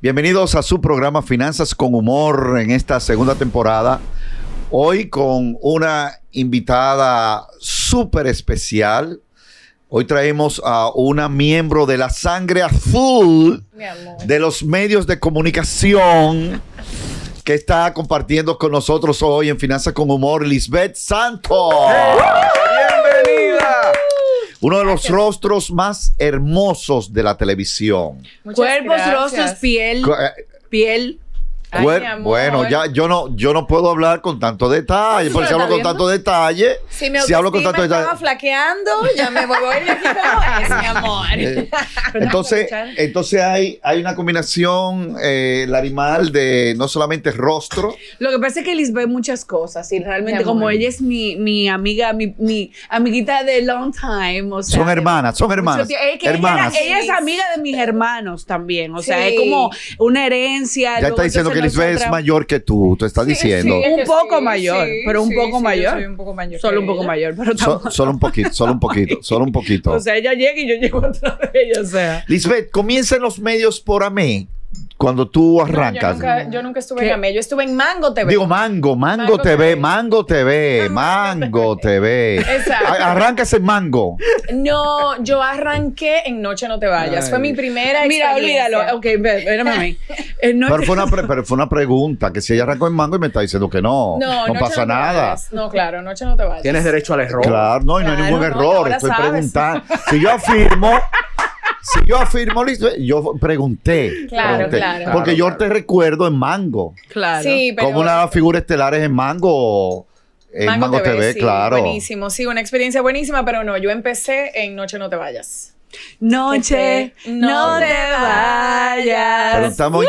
Bienvenidos a su programa Finanzas con Humor en esta segunda temporada. Hoy con una invitada súper especial. Hoy traemos a una miembro de la sangre azul de los medios de comunicación que está compartiendo con nosotros hoy en Finanza con Humor, Lisbeth Santos. ¡Bienvenida! Uno de los rostros más hermosos de la televisión. Cuerpos, rostros, piel. Eh, piel. Bueno, ya yo no, yo no puedo hablar con tanto detalle. Por si hablo con tanto detalle. Si hablo con tanto detalle. flaqueando, ya me voy aquí es, mi amor. Eh, entonces, entonces hay, hay una combinación eh, larimal de no solamente rostro. Lo que pasa es que Liz ve muchas cosas y realmente como ella es mi, mi amiga, mi, mi, amiguita de long time. son hermanas, son hermanas. Ella, es amiga de mis hermanos también. O sea, es como una herencia. Ya está diciendo que Lisbeth es mayor que tú, ¿Te estás diciendo. un poco mayor, pero un poco mayor. un poco mayor. Solo un poco mayor, pero tampoco. solo un poquito, solo un poquito, solo un poquito. o sea, ella llega y yo llego otra vez, o sea. Lisbeth, comiencen los medios por Amé cuando tú arrancas. yo, nunca, estuve en AME, yo estuve en Mango TV. Digo Mango, Mango, TV, Mango TV, Mango TV. Exacto. Arrancas en Mango. No, yo arranqué en Noche No Te Vayas. Fue mi primera Mira, olvídalo. Ok, espérame a mí. Eh, pero fue, una pregunta, que si ella arrancó en Mango y me está diciendo que no, no, pasa nada. No, claro, Noche No Te Vayas. Tienes derecho al error. Claro, no, no hay ningún error. Estoy preguntando. Si yo afirmo si yo afirmo, yo pregunté. Claro, claro. Porque yo te recuerdo en Mango. Claro. como una figura estelar es en Mango. En Mango, TV, claro. Buenísimo, sí, una experiencia buenísima, pero no, yo empecé en Noche No Te Vayas. Noche, no te vayas. estamos, ¡Uh!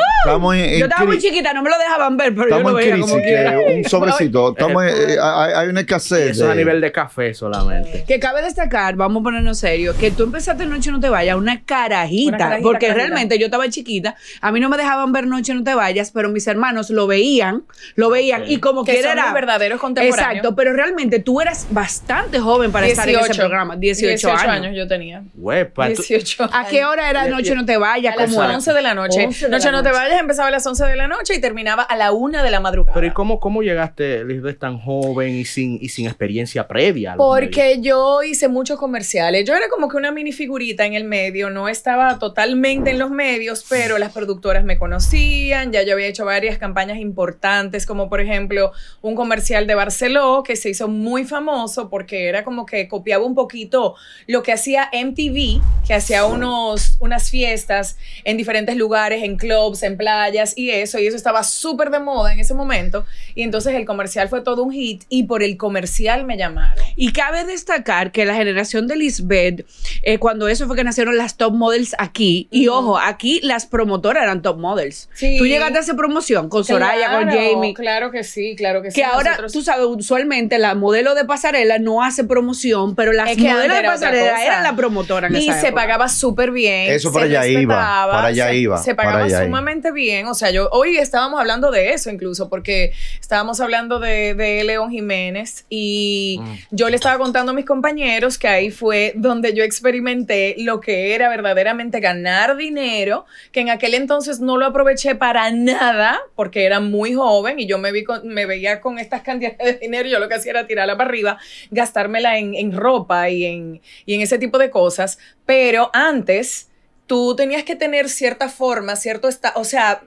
Yo estaba muy chiquita, no me lo dejaban ver, pero yo lo en crisis, un sobrecito. Eh, hay, una escasez. a nivel de café solamente. Que cabe destacar, vamos a ponernos serio que tú empezaste Noche No Te Vayas, una carajita, porque realmente yo estaba chiquita, a mí no me dejaban ver Noche No Te Vayas, pero mis hermanos lo veían, lo veían, y como Que quiera era. verdaderos Exacto, pero realmente tú eras bastante joven para estar en ese programa, 18, años. yo tenía. ¿A qué hora era noche no te vayas? A las 11 de la noche. noche no te vayas empezaba a las 11 de la noche y terminaba a la 1 de la madrugada. Pero ¿y cómo, cómo llegaste, Lisbeth, tan joven y sin, y sin experiencia previa? Porque yo hice muchos comerciales. Yo era como que una minifigurita en el medio, no estaba totalmente en los medios, pero las productoras me conocían, ya yo había hecho varias campañas importantes, como por ejemplo un comercial de Barceló que se hizo muy famoso porque era como que copiaba un poquito lo que hacía MTV que hacía unos, unas fiestas en diferentes lugares, en clubs, en playas y eso, y eso estaba súper de moda en ese momento, y entonces el comercial fue todo un hit y por el comercial me llamaron. Y cabe destacar que la generación de Lisbeth, eh, cuando eso fue que nacieron las top models aquí, y ojo, aquí las promotoras eran top models. Sí. Tú llegaste a hacer promoción con Soraya, con Jamie. Claro que sí, claro que sí. Que ahora, tú sabes, usualmente la modelo de pasarela no hace promoción, pero la modelo de pasarela eran la promotora y se pagaba súper bien. Eso para allá iba. Para allá se, iba. Se pagaba sumamente bien. O sea, yo hoy estábamos hablando de eso incluso, porque estábamos hablando de, de León Jiménez y mm. yo le estaba contando a mis compañeros que ahí fue donde yo experimenté lo que era verdaderamente ganar dinero, que en aquel entonces no lo aproveché para nada, porque era muy joven y yo me, vi me veía con estas cantidades de dinero yo lo que hacía era tirarla para arriba, gastármela en, en ropa y en, y en ese tipo de cosas pero antes, tú tenías que tener cierta forma, cierto está, o sea,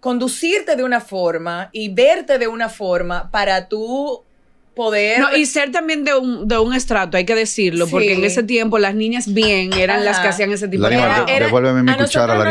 conducirte de una forma y verte de una forma para tú poder. No, y ser también de un, de un estrato, hay que decirlo, porque en ese tiempo las niñas bien eran las que hacían ese tipo de cosas. Devuélveme mi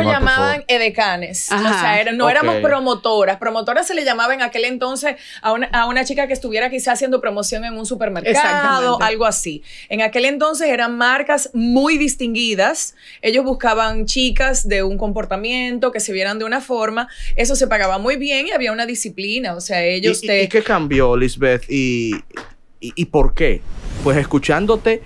llamaban edecanes. O sea, no éramos promotoras. Promotoras se le llamaba en aquel entonces a una, chica que estuviera quizá haciendo promoción en un supermercado, algo así. En aquel entonces eran marcas muy distinguidas. Ellos buscaban chicas de un comportamiento, que se vieran de una forma. Eso se pagaba muy bien y había una disciplina. O sea, ellos ¿Y, te. ¿Y qué cambió, Lisbeth? Y, y, por qué? Pues escuchándote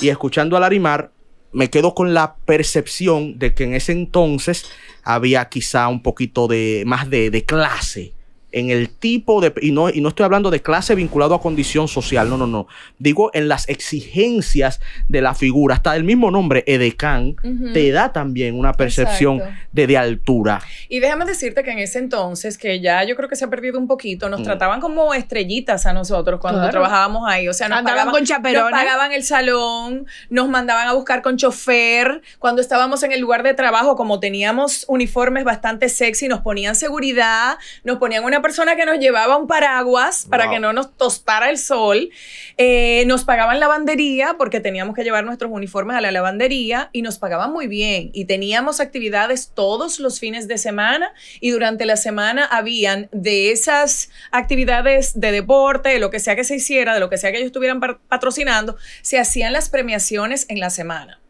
y escuchando a Larimar, me quedo con la percepción de que en ese entonces había quizá un poquito de más de, de clase en el tipo de, y no, y no estoy hablando de clase vinculado a condición social, no, no, no. Digo en las exigencias de la figura. Hasta el mismo nombre, Edecán, te da también una percepción de, de, altura. Y déjame decirte que en ese entonces, que ya yo creo que se ha perdido un poquito, nos mm. trataban como estrellitas a nosotros cuando trabajábamos ahí. O sea, nos con chaperón Nos pagaban el salón, nos mandaban a buscar con chofer. Cuando estábamos en el lugar de trabajo, como teníamos uniformes bastante sexy, nos ponían seguridad, nos ponían una persona que nos llevaba un paraguas para que no nos tostara el sol. Eh, nos pagaban lavandería porque teníamos que llevar nuestros uniformes a la lavandería y nos pagaban muy bien. Y teníamos actividades todos los fines de semana y durante la semana habían de esas actividades de deporte, de lo que sea que se hiciera, de lo que sea que ellos estuvieran patrocinando, se hacían las premiaciones en la semana.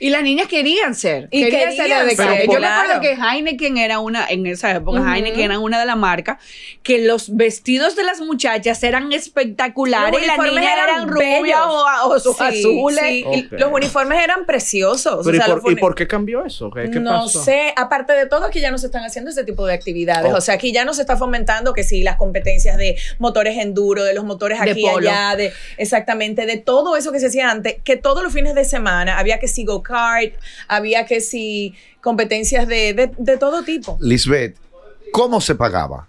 Y las niñas querían ser. Y querían, querían de adecuadas. Yo recuerdo que Heineken era una, en esa época, Heineken era una de la marca que los vestidos de las muchachas eran espectaculares. Los uniformes y eran, rubias o, o azules. Los uniformes eran preciosos. y, por, qué cambió eso? ¿Qué, no sé. Aparte de todo, aquí ya no se están haciendo ese tipo de actividades. O sea, aquí ya no se está fomentando que sí, las competencias de motores enduro, de los motores aquí y allá, de exactamente, de todo eso que se hacía antes, que todos los fines de semana había que sigo card, había que si competencias de, todo tipo. Lisbeth, ¿cómo se pagaba?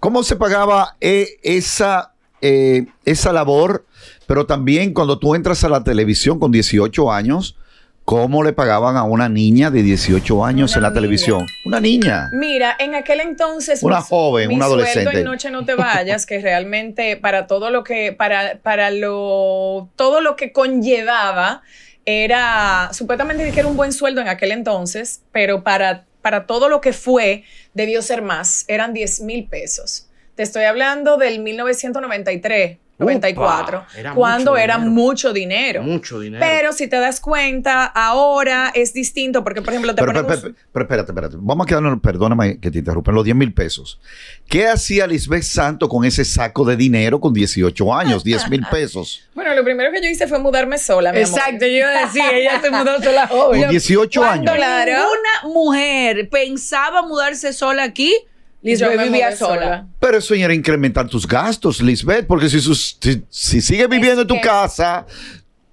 ¿Cómo se pagaba eh, esa, eh, esa labor? Pero también cuando tú entras a la televisión con 18 años, ¿Cómo le pagaban a una niña de 18 años en la televisión? Una niña. Mira, en aquel entonces. Una joven, una adolescente. En Noche No Te Vayas, que realmente para todo lo que. Para, para lo. Todo lo que conllevaba era, supuestamente que era un buen sueldo en aquel entonces, pero para, para todo lo que fue, debió ser más, eran 10 mil pesos. Te estoy hablando del 1993, 94, cuando era mucho dinero. Mucho dinero. Pero si te das cuenta, ahora es distinto porque, por ejemplo, te pero, pero, espérate, espérate. Vamos a quedarnos, perdóname que te interrumpen, los 10 mil pesos. ¿Qué hacía Lisbeth Santo con ese saco de dinero con 18 años, 10 mil pesos? bueno, lo primero que yo hice fue mudarme sola, Exacto, yo decía... ella se mudó sola joven. Con 18 años. Claro. una mujer pensaba mudarse sola aquí Lisbeth vivía sola. Pero eso era incrementar tus gastos, Lisbeth, porque si, sigues si, sigue viviendo en tu casa,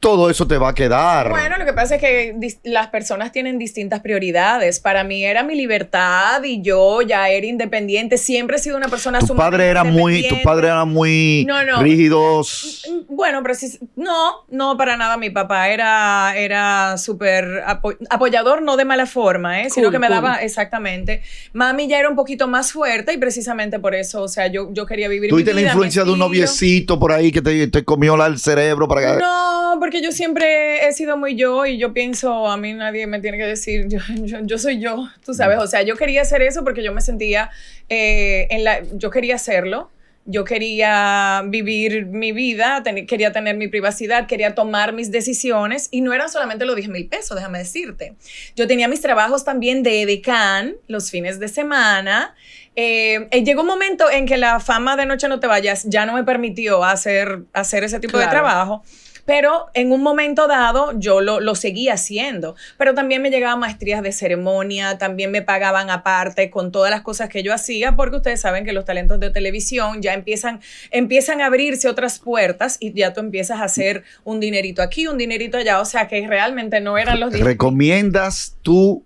todo eso te va a quedar. Bueno, lo que pasa es que las personas tienen distintas prioridades. Para mí era mi libertad y yo ya era independiente. Siempre he sido una persona tu padre era muy, Tu padre era muy rígidos. Mm, mm, bueno, pero no, no, para nada. Mi papá era, era súper apoyador, no de mala forma, ¿eh? sino que me daba exactamente. Mami ya era un poquito más fuerte y precisamente por eso, o sea, yo, yo quería vivir. ¿Tuviste la influencia de un noviecito por ahí que te, te comió el cerebro para que... No, porque yo siempre he sido muy yo y yo pienso, a mí nadie me tiene que decir, yo, yo, soy yo, tú sabes, o sea, yo quería hacer eso porque yo me sentía, eh, en la, yo quería hacerlo, yo quería vivir mi vida, quería tener mi privacidad, quería tomar mis decisiones y no eran solamente los dije mil pesos, déjame decirte. Yo tenía mis trabajos también de edecán los fines de semana. Eh, llegó un momento en que la fama de Noche No Te Vayas ya no me permitió hacer, hacer ese tipo de trabajo. Pero en un momento dado yo lo, lo seguía haciendo, pero también me llegaban maestrías de ceremonia, también me pagaban aparte con todas las cosas que yo hacía, porque ustedes saben que los talentos de televisión ya empiezan, empiezan a abrirse otras puertas y ya tú empiezas a hacer un dinerito aquí, un dinerito allá, o sea que realmente no eran los... ¿Recomiendas tú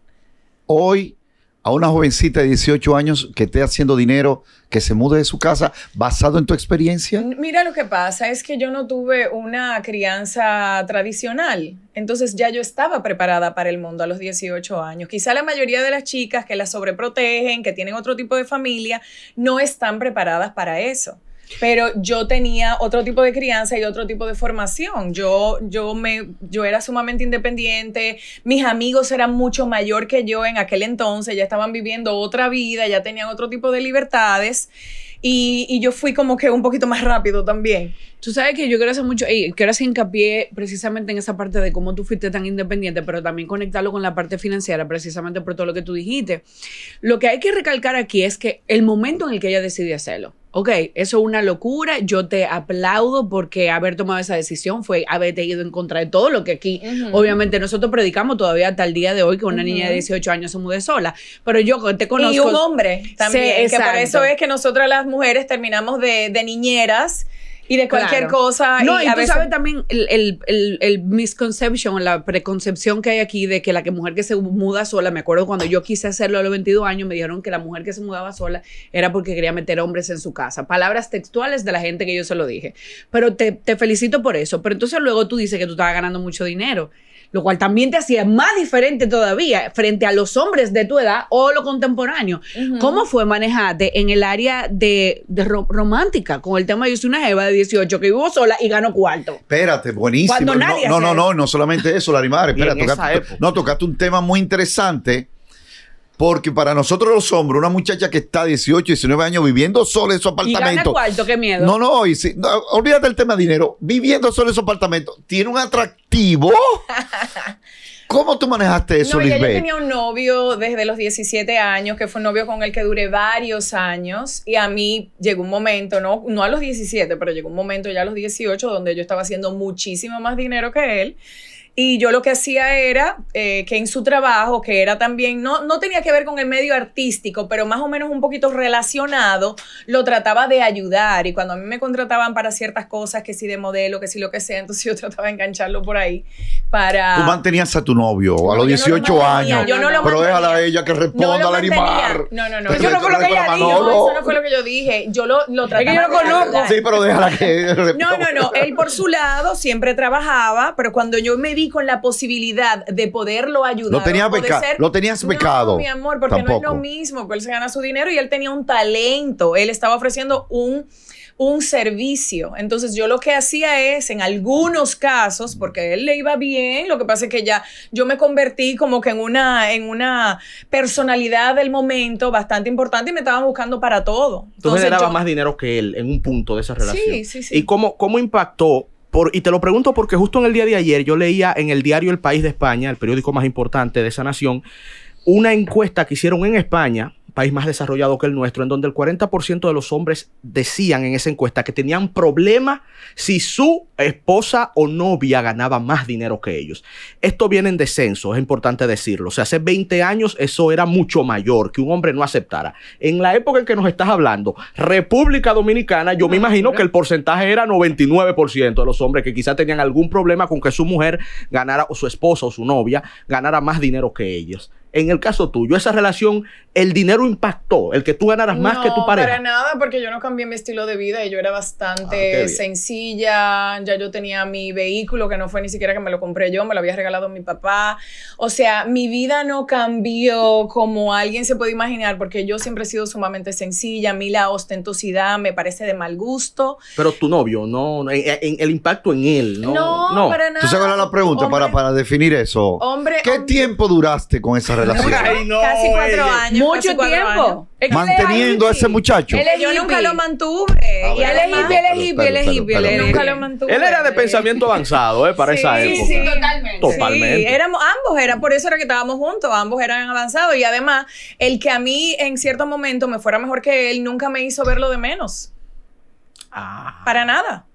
hoy a una jovencita de 18 años que esté haciendo dinero, que se mude de su casa, basado en tu experiencia? Mira, lo que pasa es que yo no tuve una crianza tradicional, entonces ya yo estaba preparada para el mundo a los 18 años. Quizá la mayoría de las chicas que las sobreprotegen, que tienen otro tipo de familia, no están preparadas para eso. Pero yo tenía otro tipo de crianza y otro tipo de formación. Yo, yo, me, yo era sumamente independiente, mis amigos eran mucho mayor que yo en aquel entonces, ya estaban viviendo otra vida, ya tenían otro tipo de libertades. Y, yo fui como que un poquito más rápido también. Tú sabes que yo quiero hacer mucho, y quiero hacer hincapié precisamente en esa parte de cómo tú fuiste tan independiente, pero también conectarlo con la parte financiera, precisamente por todo lo que tú dijiste. Lo que hay que recalcar aquí es que el momento en el que ella decidió hacerlo, Ok, eso es una locura. Yo te aplaudo porque haber tomado esa decisión fue haberte ido en contra de todo lo que aquí. Obviamente, nosotros predicamos todavía hasta el día de hoy que una niña de 18 años se mude sola. Pero yo te conozco. Y un hombre también. que por eso es que nosotras las mujeres terminamos de niñeras y de cualquier cosa. No, y, tú sabes también el, el, misconception, la preconcepción que hay aquí de que la mujer que se muda sola, me acuerdo cuando yo quise hacerlo a los 22 años, me dijeron que la mujer que se mudaba sola era porque quería meter hombres en su casa. Palabras textuales de la gente que yo se lo dije. Pero te, te felicito por eso. Pero entonces luego tú dices que tú estabas ganando mucho dinero lo cual también te hacía más diferente todavía frente a los hombres de tu edad o lo contemporáneo. ¿Cómo fue manejarte en el área de, de romántica con el tema de yo soy una jeva de 18 que vivo sola y gano cuarto? Espérate, buenísimo. Cuando nadie no, no, no, no, solamente eso, Larimar, espérate. no, tocaste un tema muy interesante porque para nosotros los hombres, una muchacha que está 18, 19 años viviendo sola en su apartamento. Y gana cuarto, qué miedo. No, no, olvídate del tema de dinero. Viviendo sola en su apartamento, tiene un atractivo. ¿Cómo tú manejaste eso, no, Yo tenía un novio desde los 17 años, que fue un novio con el que duré varios años, y a mí llegó un momento, no, no a los 17, pero llegó un momento ya a los 18, donde yo estaba haciendo muchísimo más dinero que él y yo lo que hacía era eh, que en su trabajo, que era también, no, no tenía que ver con el medio artístico, pero más o menos un poquito relacionado, lo trataba de ayudar. Y cuando a mí me contrataban para ciertas cosas, que si de modelo, que si lo que sea, entonces yo trataba de engancharlo por ahí para... Tú mantenías a tu novio a los 18 años. pero déjala a ella que responda a al No, no, no. Eso no fue lo que ella dijo. Eso no fue lo que yo dije. Yo lo, lo trataba. yo lo conozco. Sí, pero déjala que... No, no, no. Él por su lado siempre trabajaba, pero cuando yo me vi con la posibilidad de poderlo ayudar. Lo, tenía no lo tenías pecado? No, mi amor, porque no es lo mismo, que él se gana su dinero y él tenía un talento, él estaba ofreciendo un un servicio. Entonces yo lo que hacía es, en algunos casos, porque él le iba bien, lo que pasa es que ya yo me convertí como que en una, en una personalidad del momento bastante importante y me estaban buscando para todo. Entonces, Tú me más dinero que él en un punto de esa relación. Sí, sí, sí. ¿Y cómo, cómo impactó y te lo pregunto porque justo en el día de ayer yo leía en el diario El País de España, el periódico más importante de esa nación, una encuesta que hicieron en España país más desarrollado que el nuestro, en donde el 40% de los hombres decían en esa encuesta que tenían problemas si su esposa o novia ganaba más dinero que ellos. Esto viene en descenso, es importante decirlo. O sea, hace 20 años eso era mucho mayor, que un hombre no aceptara. En la época en que nos estás hablando, República Dominicana, yo me imagino que el porcentaje era 99% de los hombres que quizá tenían algún problema con que su mujer ganara o su esposa o su novia ganara más dinero que ellos en el caso tuyo, esa relación, el dinero impactó, el que tú ganaras más que tu pareja. No, para nada, porque yo no cambié mi estilo de vida y yo era bastante ah, sencilla, ya yo tenía mi vehículo que no fue ni siquiera que me lo compré yo, me lo había regalado mi papá. O sea, mi vida no cambió como alguien se puede imaginar, porque yo siempre he sido sumamente sencilla, a mí la ostentosidad me parece de mal gusto. Pero tu novio, no, el impacto en él, no. No, para nada. Tú la pregunta para, para definir eso. Hombre, ¿qué tiempo duraste con esa casi cuatro años. Mucho tiempo. Manteniendo a ese muchacho. yo nunca lo mantuve. él era de pensamiento avanzado, eh, Para esa época. Sí, sí, totalmente. Sí, éramos ambos, eran. por eso era que estábamos juntos, ambos eran avanzados. Y además, el que a mí en cierto momento me fuera mejor que él, nunca me hizo verlo de menos. Ah. Para nada.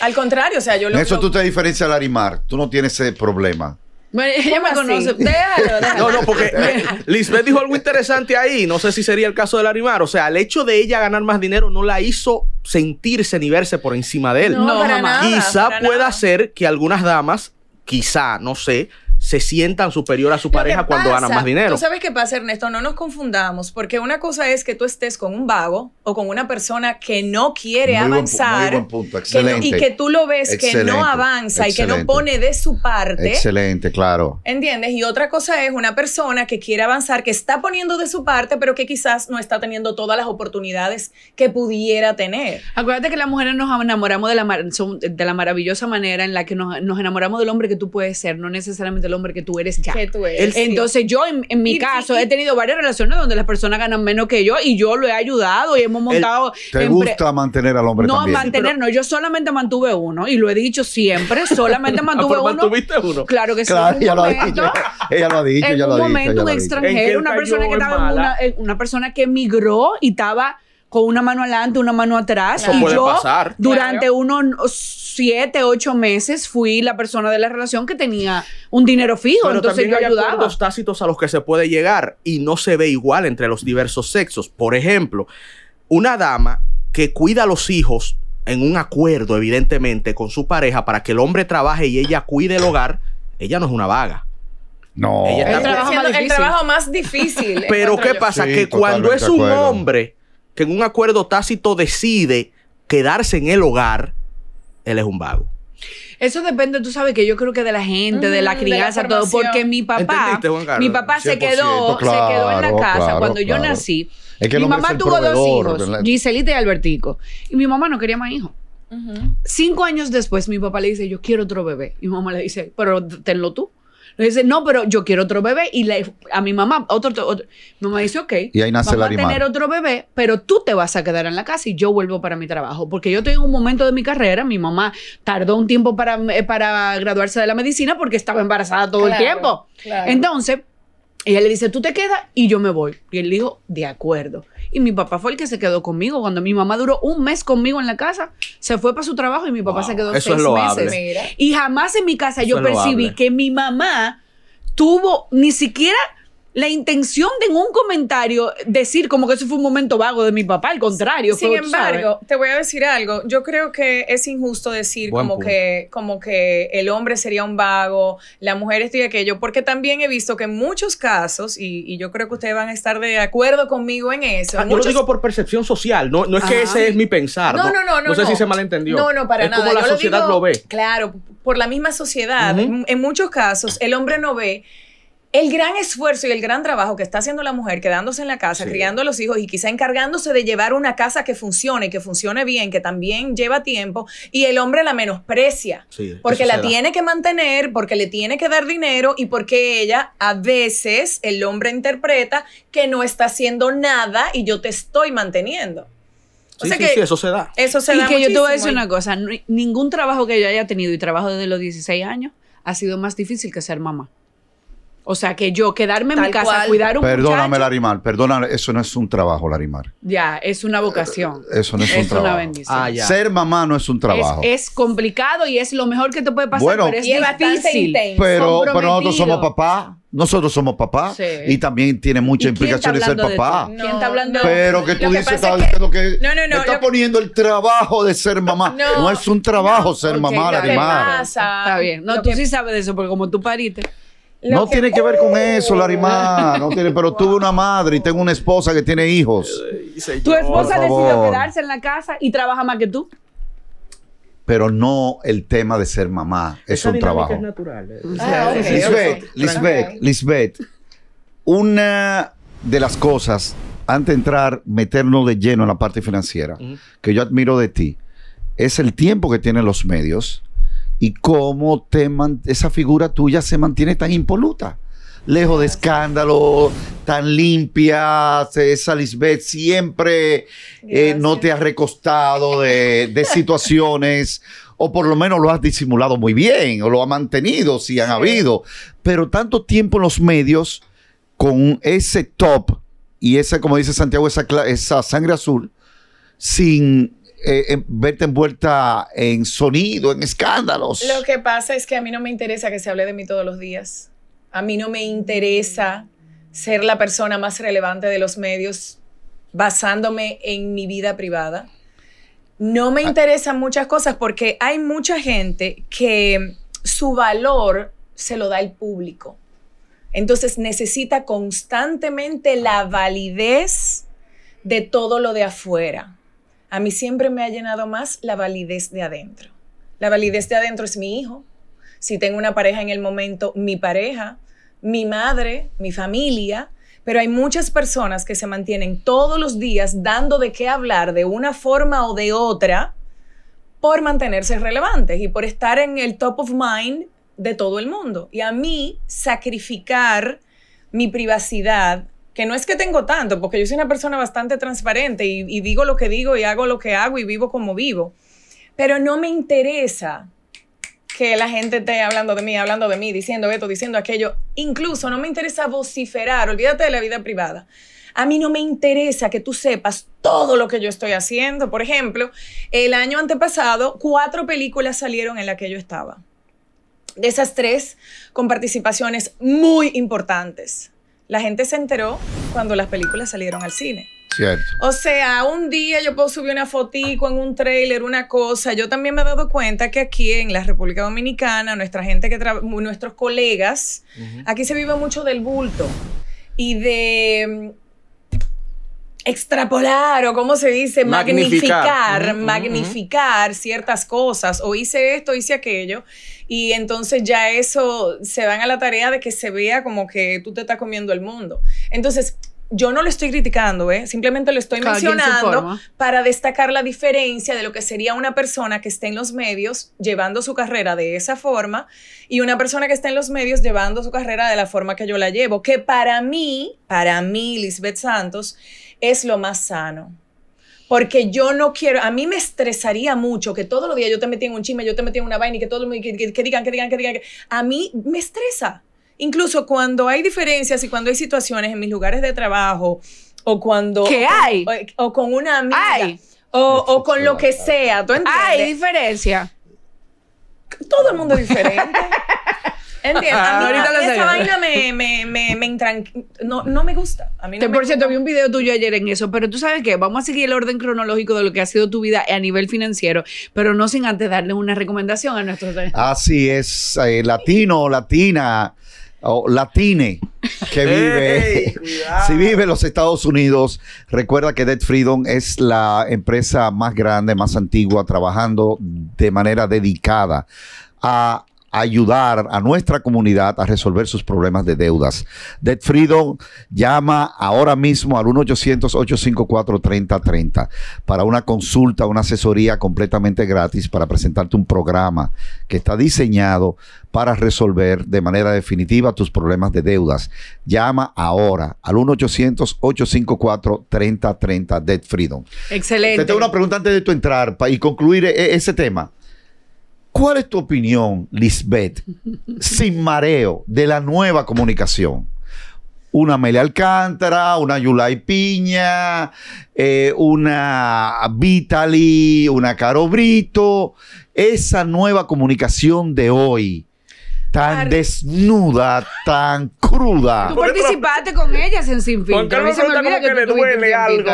Al contrario, o sea, yo lo. eso tú te diferencias, Larimar. Tú no tienes ese problema ella me conoce. no, no, porque eh, Lisbeth dijo algo interesante ahí. No sé si sería el caso de Larimar. O sea, el hecho de ella ganar más dinero no la hizo sentirse ni verse por encima de él. No, no Quizá pueda ser que algunas damas, quizá, no sé, se sientan superior a su pareja cuando ganan más dinero. Tú sabes qué pasa, Ernesto, no nos confundamos, porque una cosa es que tú estés con un vago o con una persona que no quiere avanzar y que tú lo ves que no avanza y que no pone de su parte. Excelente, claro. ¿Entiendes? Y otra cosa es una persona que quiere avanzar, que está poniendo de su parte, pero que quizás no está teniendo todas las oportunidades que pudiera tener. Acuérdate que las mujeres nos enamoramos de la, maravillosa manera en la que nos enamoramos del hombre que tú puedes ser, no necesariamente el hombre que tú eres ya. Entonces yo en, mi caso he tenido varias relaciones donde las personas ganan menos que yo y yo lo he ayudado y hemos montado... ¿Te gusta mantener al hombre? No, mantener, no, yo solamente mantuve uno y lo he dicho siempre, solamente mantuve ah, uno. mantuviste uno? Claro que sí. Ella, lo ha dicho, en un momento, un extranjero, una persona, que estaba en una, una persona que emigró y estaba con una mano adelante, una mano atrás. Eso y puede yo, pasar. durante unos siete, ocho meses, fui la persona de la relación que tenía un dinero fijo. Pero entonces también yo hay ayudaba. tácitos a los que se puede llegar y no se ve igual entre los diversos sexos. Por ejemplo, una dama que cuida a los hijos en un acuerdo, evidentemente, con su pareja para que el hombre trabaje y ella cuide el hogar, ella no es una vaga. No, ella el, trabajo más difícil. Pero ¿qué pasa? que cuando es un hombre que en un acuerdo tácito decide quedarse en el hogar, él es un vago. Eso depende, tú sabes que yo creo que de la gente, de la mm, crianza, todo, porque mi papá, mi papá se quedó, se quedó en la casa cuando yo nací. mi mamá tuvo dos hijos, Giselita y Albertico, y mi mamá no quería más hijos. Cinco años después, mi papá le dice, yo quiero otro bebé. Y mi mamá le dice, pero tenlo tú dice, no, pero yo quiero otro bebé. Y a mi mamá, otro, mamá dice, ok, y vamos a tener otro bebé, pero tú te vas a quedar en la casa y yo vuelvo para mi trabajo. Porque yo tengo un momento de mi carrera, mi mamá tardó un tiempo para, eh, para graduarse de la medicina porque estaba embarazada todo el tiempo. Entonces, ella le dice, tú te quedas y yo me voy. Y él dijo, de acuerdo. Y mi papá fue el que se quedó conmigo. Cuando mi mamá duró un mes conmigo en la casa, se fue para su trabajo y mi papá se quedó seis meses. Y jamás en mi casa yo percibí que mi mamá tuvo ni siquiera la intención de en un comentario decir como que eso fue un momento vago de mi papá, al contrario. Sin embargo, te voy a decir algo. Yo creo que es injusto decir como que, como que el hombre sería un vago, la mujer esto y aquello, porque también he visto que en muchos casos, y, yo creo que ustedes van a estar de acuerdo conmigo en eso. Ah, yo lo digo por percepción social, no, es que ese es mi pensar. No, no, no. No, sé si se malentendió. No, no, para nada. la sociedad lo, ve. Claro, por la misma sociedad. en muchos casos, el hombre no ve el gran esfuerzo y el gran trabajo que está haciendo la mujer quedándose en la casa, criando a los hijos y quizá encargándose de llevar una casa que funcione, que funcione bien, que también lleva tiempo, y el hombre la menosprecia, porque la tiene que mantener, porque le tiene que dar dinero y porque ella a veces, el hombre interpreta que no está haciendo nada y yo te estoy manteniendo. O sea que eso se da. Eso se da. Y que yo te voy a decir una cosa, ningún trabajo que yo haya tenido y trabajo desde los 16 años ha sido más difícil que ser mamá. O sea, que yo quedarme en mi casa, a cuidar un Perdóname, Larimar, perdóname, eso no es un trabajo, Larimar. Ya, es una vocación. Eh, eso no es, un trabajo. Es Una bendición. Ah, ser mamá no es un trabajo. Es, complicado y es lo mejor que te puede pasar, bueno, pero es, difícil. Pero, nosotros somos papá. Nosotros somos papá y también tiene mucha implicación ser papá. ¿Quién está hablando? Pero que tú dices, está diciendo que, no, no, no está poniendo el trabajo de ser mamá. No, es un trabajo ser mamá, Larimar. Está bien. No, tú sí sabes de eso porque como tú pariste no tiene que ver con eso, Larimar. No tiene, pero tuve una madre y tengo una esposa que tiene hijos. tu esposa decidió quedarse en la casa y trabaja más que tú. Pero no el tema de ser mamá. Es un trabajo. Es natural. Eh. Ah, Lisbeth, Lisbeth, Lisbeth. Una de las cosas, antes de entrar, meternos de lleno en la parte financiera, que yo admiro de ti, es el tiempo que tienen los medios y cómo te esa figura tuya se mantiene tan impoluta, lejos de escándalo, tan limpia. Esa Lisbeth siempre eh, no te ha recostado de, situaciones. o por lo menos lo has disimulado muy bien, o lo has mantenido, si han habido. Pero tanto tiempo en los medios, con ese top y esa, como dice Santiago, esa sangre azul, sin eh, eh, verte envuelta en sonido, en escándalos. Lo que pasa es que a mí no me interesa que se hable de mí todos los días. A mí no me interesa ser la persona más relevante de los medios basándome en mi vida privada. No me ah. interesan muchas cosas porque hay mucha gente que su valor se lo da el público. Entonces necesita constantemente la validez de todo lo de afuera a mí siempre me ha llenado más la validez de adentro. La validez de adentro es mi hijo. Si tengo una pareja en el momento, mi pareja, mi madre, mi familia. Pero hay muchas personas que se mantienen todos los días dando de qué hablar de una forma o de otra por mantenerse relevantes y por estar en el top of mind de todo el mundo. Y a mí sacrificar mi privacidad que no es que tengo tanto, porque yo soy una persona bastante transparente y, digo lo que digo y hago lo que hago y vivo como vivo, pero no me interesa que la gente esté hablando de mí, hablando de mí, diciendo esto, diciendo aquello. Incluso no me interesa vociferar, olvídate de la vida privada. A mí no me interesa que tú sepas todo lo que yo estoy haciendo. Por ejemplo, el año antepasado, cuatro películas salieron en la que yo estaba. De esas tres, con participaciones muy importantes. La gente se enteró cuando las películas salieron al cine. Cierto. O sea, un día yo puedo subir una fotico en un trailer, una cosa. Yo también me he dado cuenta que aquí en la República Dominicana, nuestra gente que nuestros colegas, aquí se vive mucho del bulto y de extrapolar o cómo se dice, magnificar, magnificar, ciertas cosas o hice esto, hice aquello y entonces ya eso se van a la tarea de que se vea como que tú te estás comiendo el mundo. Entonces, yo no lo estoy criticando, ¿eh? simplemente lo estoy mencionando para destacar la diferencia de lo que sería una persona que esté en los medios llevando su carrera de esa forma y una persona que está en los medios llevando su carrera de la forma que yo la llevo, que para mí, para mí, Lisbeth Santos, es lo más sano. Porque yo no quiero, a mí me estresaría mucho que todos los días yo te metí en un chisme, yo te metí en una vaina y que todo el que, que, digan, que digan, que digan. a mí me estresa. Incluso cuando hay diferencias y cuando hay situaciones en mis lugares de trabajo o cuando... ¿Qué hay? O, con una amiga. O, o, con lo que sea, ¿tú entiendes? Hay diferencia. Todo el mundo es diferente. Entiendo. Ah, ahorita esa vaina me, me, no, me gusta. A por cierto, vi un video tuyo ayer en eso, pero tú sabes qué, vamos a seguir el orden cronológico de lo que ha sido tu vida a nivel financiero, pero no sin antes darle una recomendación a nuestros... Así es, eh, latino latina o latine que vive, si vive en los Estados Unidos, recuerda que Dead Freedom es la empresa más grande, más antigua, trabajando de manera dedicada a ayudar a nuestra comunidad a resolver sus problemas de deudas. Debt Freedom llama ahora mismo al 1-800-854-3030 para una consulta, una asesoría completamente gratis para presentarte un programa que está diseñado para resolver de manera definitiva tus problemas de deudas. Llama ahora al 1-800-854-3030 Debt Freedom. Excelente. Te tengo una pregunta antes de tu entrar y concluir e, ese tema. ¿Cuál es tu opinión, Lisbeth, sin mareo, de la nueva comunicación? Una Amelia Alcántara, una Yulay Piña, eh, una Vitali, una Caro Brito. Esa nueva comunicación de hoy tan desnuda, tan cruda. Tú participaste con ellas en Sin Porque A mí se me que, duele algo.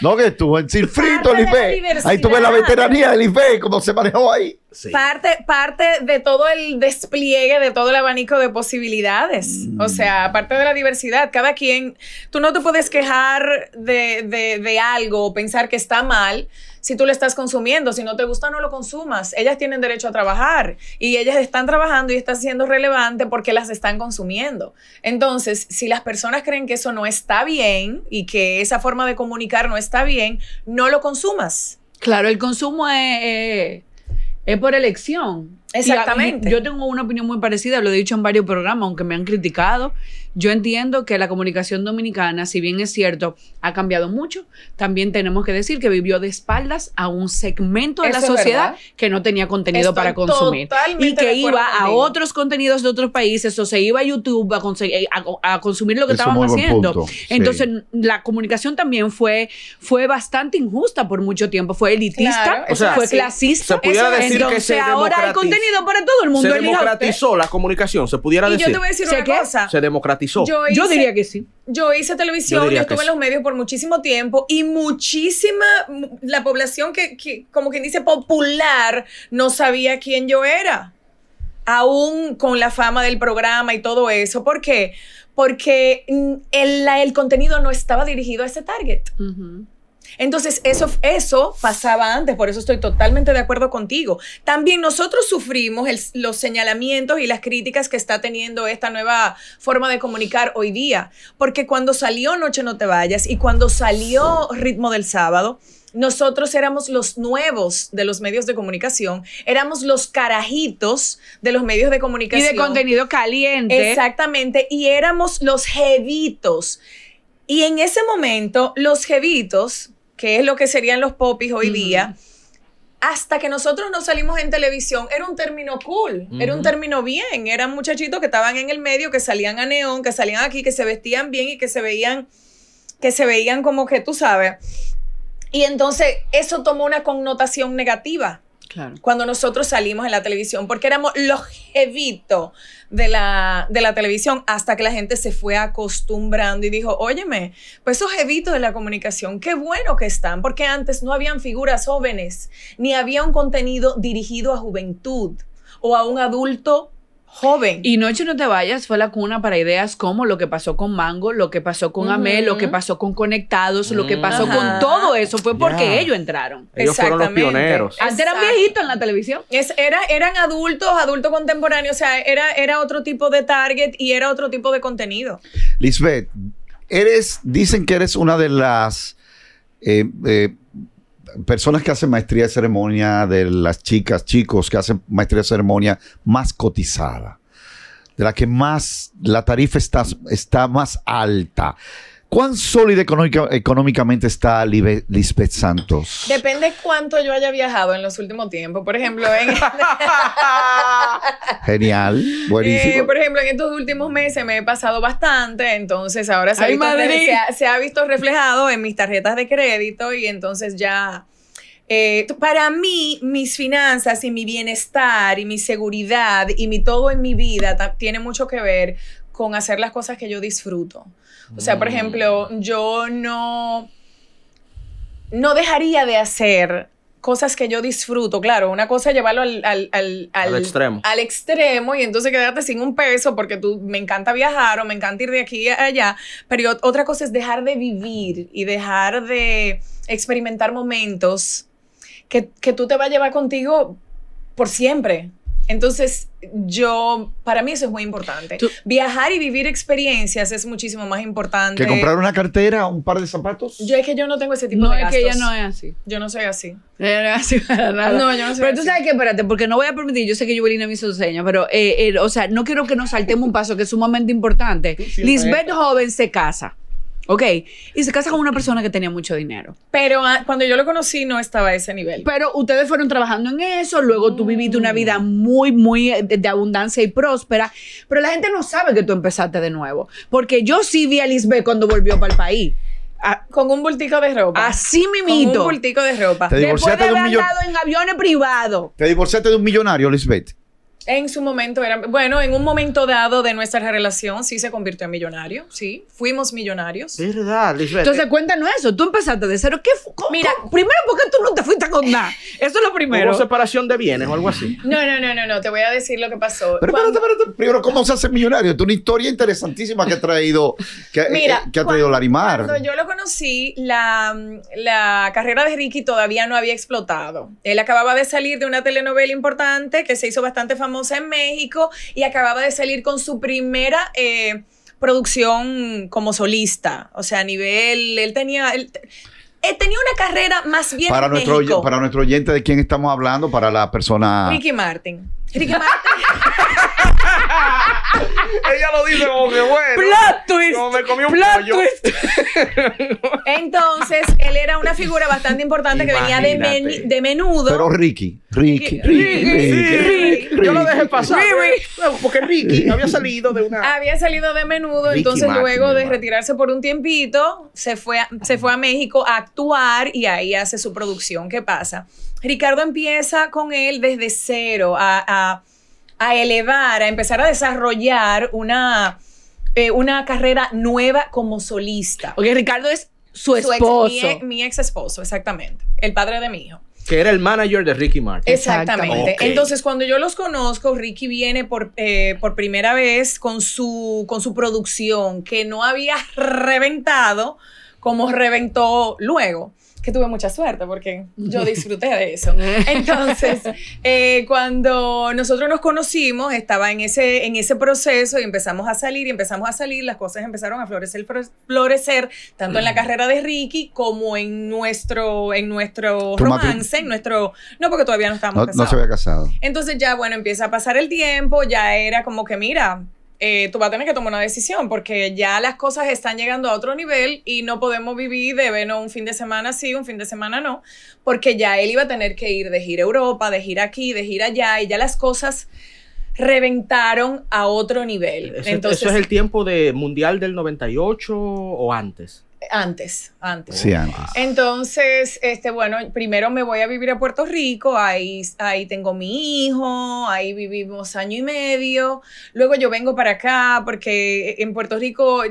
No, que estuvo en Silfrito, el IFE. Ahí tuve la veteranía del IFE, cómo se manejó ahí. Parte, parte de todo el despliegue, de todo el abanico de posibilidades. O mm. sea, aparte de la diversidad, cada quien, tú no te puedes quejar de, algo o pensar que está mal si tú lo estás consumiendo. Si no te gusta, no lo consumas. Ellas tienen derecho a trabajar y ellas están trabajando y está siendo relevante porque las están consumiendo. Entonces, si las personas creen que eso no está bien y que esa forma de comunicar no está bien, no lo consumas. Claro, el consumo es, por elección. Exactamente. yo tengo una opinión muy parecida, lo he dicho en varios programas, aunque me han criticado. Yo entiendo que la comunicación dominicana, si bien es cierto, ha cambiado mucho, también tenemos que decir que vivió de espaldas a un segmento de la sociedad que no tenía contenido para consumir y que iba a otros contenidos de otros países o se iba a YouTube a, eh, consumir lo que estábamos haciendo. Entonces, la comunicación también fue, fue bastante injusta por mucho tiempo, fue elitista, o, sea, fue clasista. Se pudiera decir que se ahora hay contenido para todo el mundo. Se democratizó la comunicación, se pudiera Se democratizó yo, diría que sí. Yo hice televisión, yo, estuve en los medios por muchísimo tiempo y muchísima, la población que, como quien dice, popular, no sabía quién yo era aún con la fama del programa y todo eso. ¿Por qué? Porque mm, el, el contenido no estaba dirigido a ese target. Entonces, eso, eso pasaba antes, por eso estoy totalmente de acuerdo contigo. También nosotros sufrimos los señalamientos y las críticas que está teniendo esta nueva forma de comunicar hoy día, porque cuando salió Noche No Te Vayas y cuando salió Ritmo del Sábado, nosotros éramos los nuevos de los medios de comunicación, éramos los carajitos de los medios de comunicación. Y de contenido caliente. Exactamente, y éramos los jevitos. Y en ese momento, los jevitos, que es lo que serían los popis hoy día, hasta que nosotros no salimos en televisión, era un término cool, era un término bien, eran muchachitos que estaban en el medio, que salían a neón, que salían aquí, que se vestían bien y que se veían, que se veían como que tú sabes. Y entonces eso tomó una connotación negativa. Cuando nosotros salimos en la televisión, porque éramos los jevitos de la, de la televisión hasta que la gente se fue acostumbrando y dijo, óyeme, pues esos jevitos de la comunicación, qué bueno que están, porque antes no habían figuras jóvenes, ni había un contenido dirigido a juventud o a un adulto joven. Y Noche No Te Vayas fue la cuna para ideas como lo que pasó con Mango, lo que pasó con Amel, Amé, lo que pasó con Conectados, lo que pasó con todo eso. Fue porque ellos entraron. Ellos fueron los pioneros. Antes eran viejitos en la televisión. Es, era, eran adultos, adultos contemporáneos. O sea, era, era otro tipo de target y era otro tipo de contenido. Lisbeth, eres, dicen que eres una de las... Eh, eh, personas que hacen maestría de ceremonia, de las chicas, chicos que hacen maestría de ceremonia más cotizada, de la que más la tarifa está, está más alta. ¿Cuán sólida económicamente está Lisbeth Santos? Depende cuánto yo haya viajado en los últimos tiempos. Por ejemplo, en... Genial, buenísimo. Eh, por ejemplo, en estos últimos meses me he pasado bastante, entonces ahora se, ha visto, visto reflejado en mis tarjetas de crédito y entonces ya... Eh, para mí, mis finanzas y mi bienestar y mi seguridad y mi todo en mi vida tiene mucho que ver con hacer las cosas que yo disfruto. O sea, por ejemplo, yo no, no dejaría de hacer cosas que yo disfruto. Claro, una cosa es llevarlo al, extremo. y entonces quedarte sin un peso porque tú me encanta viajar o me encanta ir de aquí a allá. Pero otra cosa es dejar de vivir y dejar de experimentar momentos que, que tú te vas a llevar contigo por siempre. Entonces, yo, para mí eso es muy importante. Viajar y vivir experiencias es muchísimo más importante. ¿Que comprar una cartera, un par de zapatos? Yo es que yo no tengo ese tipo de gastos. No, es que ella no es así. Yo no soy así. no es así nada. yo no soy Pero tú sabes que, espérate, porque no voy a permitir, yo sé que voy a hizo a pero, eh, eh, o sea, no quiero que nos saltemos un paso que es sumamente importante. Lisbeth Joven se casa. Ok, y se casa con una persona que tenía mucho dinero. Pero ah, cuando yo lo conocí no estaba a ese nivel. Pero ustedes fueron trabajando en eso, luego tú viviste una vida muy, muy eh, de, abundancia y próspera, pero la gente no sabe que tú empezaste de nuevo, porque yo sí vi a Lisbeth cuando volvió para el país. Ah, con un bultico de ropa. Así mimito. Con un bultico de ropa. Te divorciaste Después de, haber en aviones privados. Te divorciaste de un millonario, Lisbeth. En su momento era, bueno, en un momento dado de nuestra relación sí se convirtió en millonario, sí, fuimos millonarios. ¿Verdad, Lisbeth? Entonces eh, cuéntanos eso, tú empezaste de cero, ¿qué Mira, primero primero porque tú no te fuiste con nada, eso es lo primero. ¿Hubo separación de bienes o algo así? No, no, no, no, no, te voy a decir lo que pasó. Pero espérate, primero, ¿cómo se hace millonario? Es una historia interesantísima que ha traído, que, eh, ha traído Larimar. Cuando yo lo conocí, la, mm, la carrera de Ricky todavía no había explotado. Él acababa de salir de una telenovela importante que se hizo bastante famosa en México y acababa de salir con su primera eh, producción como solista. O sea, a nivel, él tenía... Él, eh, tenía una carrera más bien para nuestro para nuestro oyente de quién estamos hablando para la persona Ricky Martin Ricky Martin ella lo dice como que bueno. Plot twist. plot twist. Entonces, él era una figura bastante importante que venía de, de menudo. Pero Ricky, Ricky, Ricky, Ricky, Yo lo dejé pasar. Porque Ricky había salido de una. Había salido de menudo, entonces luego de retirarse por un tiempito, se fue, a, se fue a México a actuar y ahí hace su producción. ¿Qué pasa? Ricardo empieza con él desde cero a, elevar, a empezar a desarrollar una, eh, una carrera nueva como solista. Porque Ricardo es su esposo. mi ex esposo, exactamente. El padre de mi hijo que era el manager de Ricky Martin. Exactamente. Entonces, cuando yo los conozco, Ricky viene eh, por, primera vez con su, con su producción que no había reventado como reventó luego que tuve mucha suerte porque yo disfruté de eso. Entonces, eh, cuando nosotros nos conocimos, estaba en ese, en ese proceso y empezamos a salir y empezamos a salir, las cosas empezaron a florecer, florecer tanto en la mm. carrera de Ricky como en nuestro, en nuestro romance, en nuestro... No, porque todavía no estábamos casados. No se había casado. Entonces ya, bueno, empieza a pasar el tiempo, ya era como que, mira, eh, tú vas a tener que tomar una decisión porque ya las cosas están llegando a otro nivel y no podemos vivir de, bueno, un fin de semana sí, un fin de semana no, porque ya él iba a tener que ir de gira a Europa, de gira aquí, de gira allá y ya las cosas reventaron a otro nivel. Eso, Entonces, es el tiempo de Mundial del 98 o antes? Antes, antes. Sí, antes. Entonces, este, bueno, primero me voy a vivir a Puerto Rico, ahí, ahí tengo mi hijo, ahí vivimos año y medio, luego yo vengo para acá porque en Puerto Rico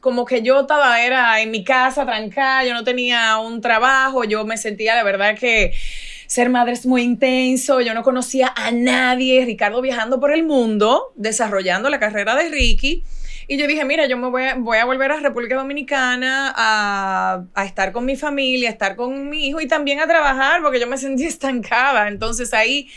como que yo estaba era en mi casa trancada, yo no tenía un trabajo, yo me sentía la verdad que ser madre es muy intenso, yo no conocía a nadie, Ricardo viajando por el mundo, desarrollando la carrera de Ricky y yo dije, mira, yo me voy a, voy a volver a República Dominicana a, a, estar con mi familia, a estar con mi hijo y también a trabajar porque yo me sentí estancada. Entonces ahí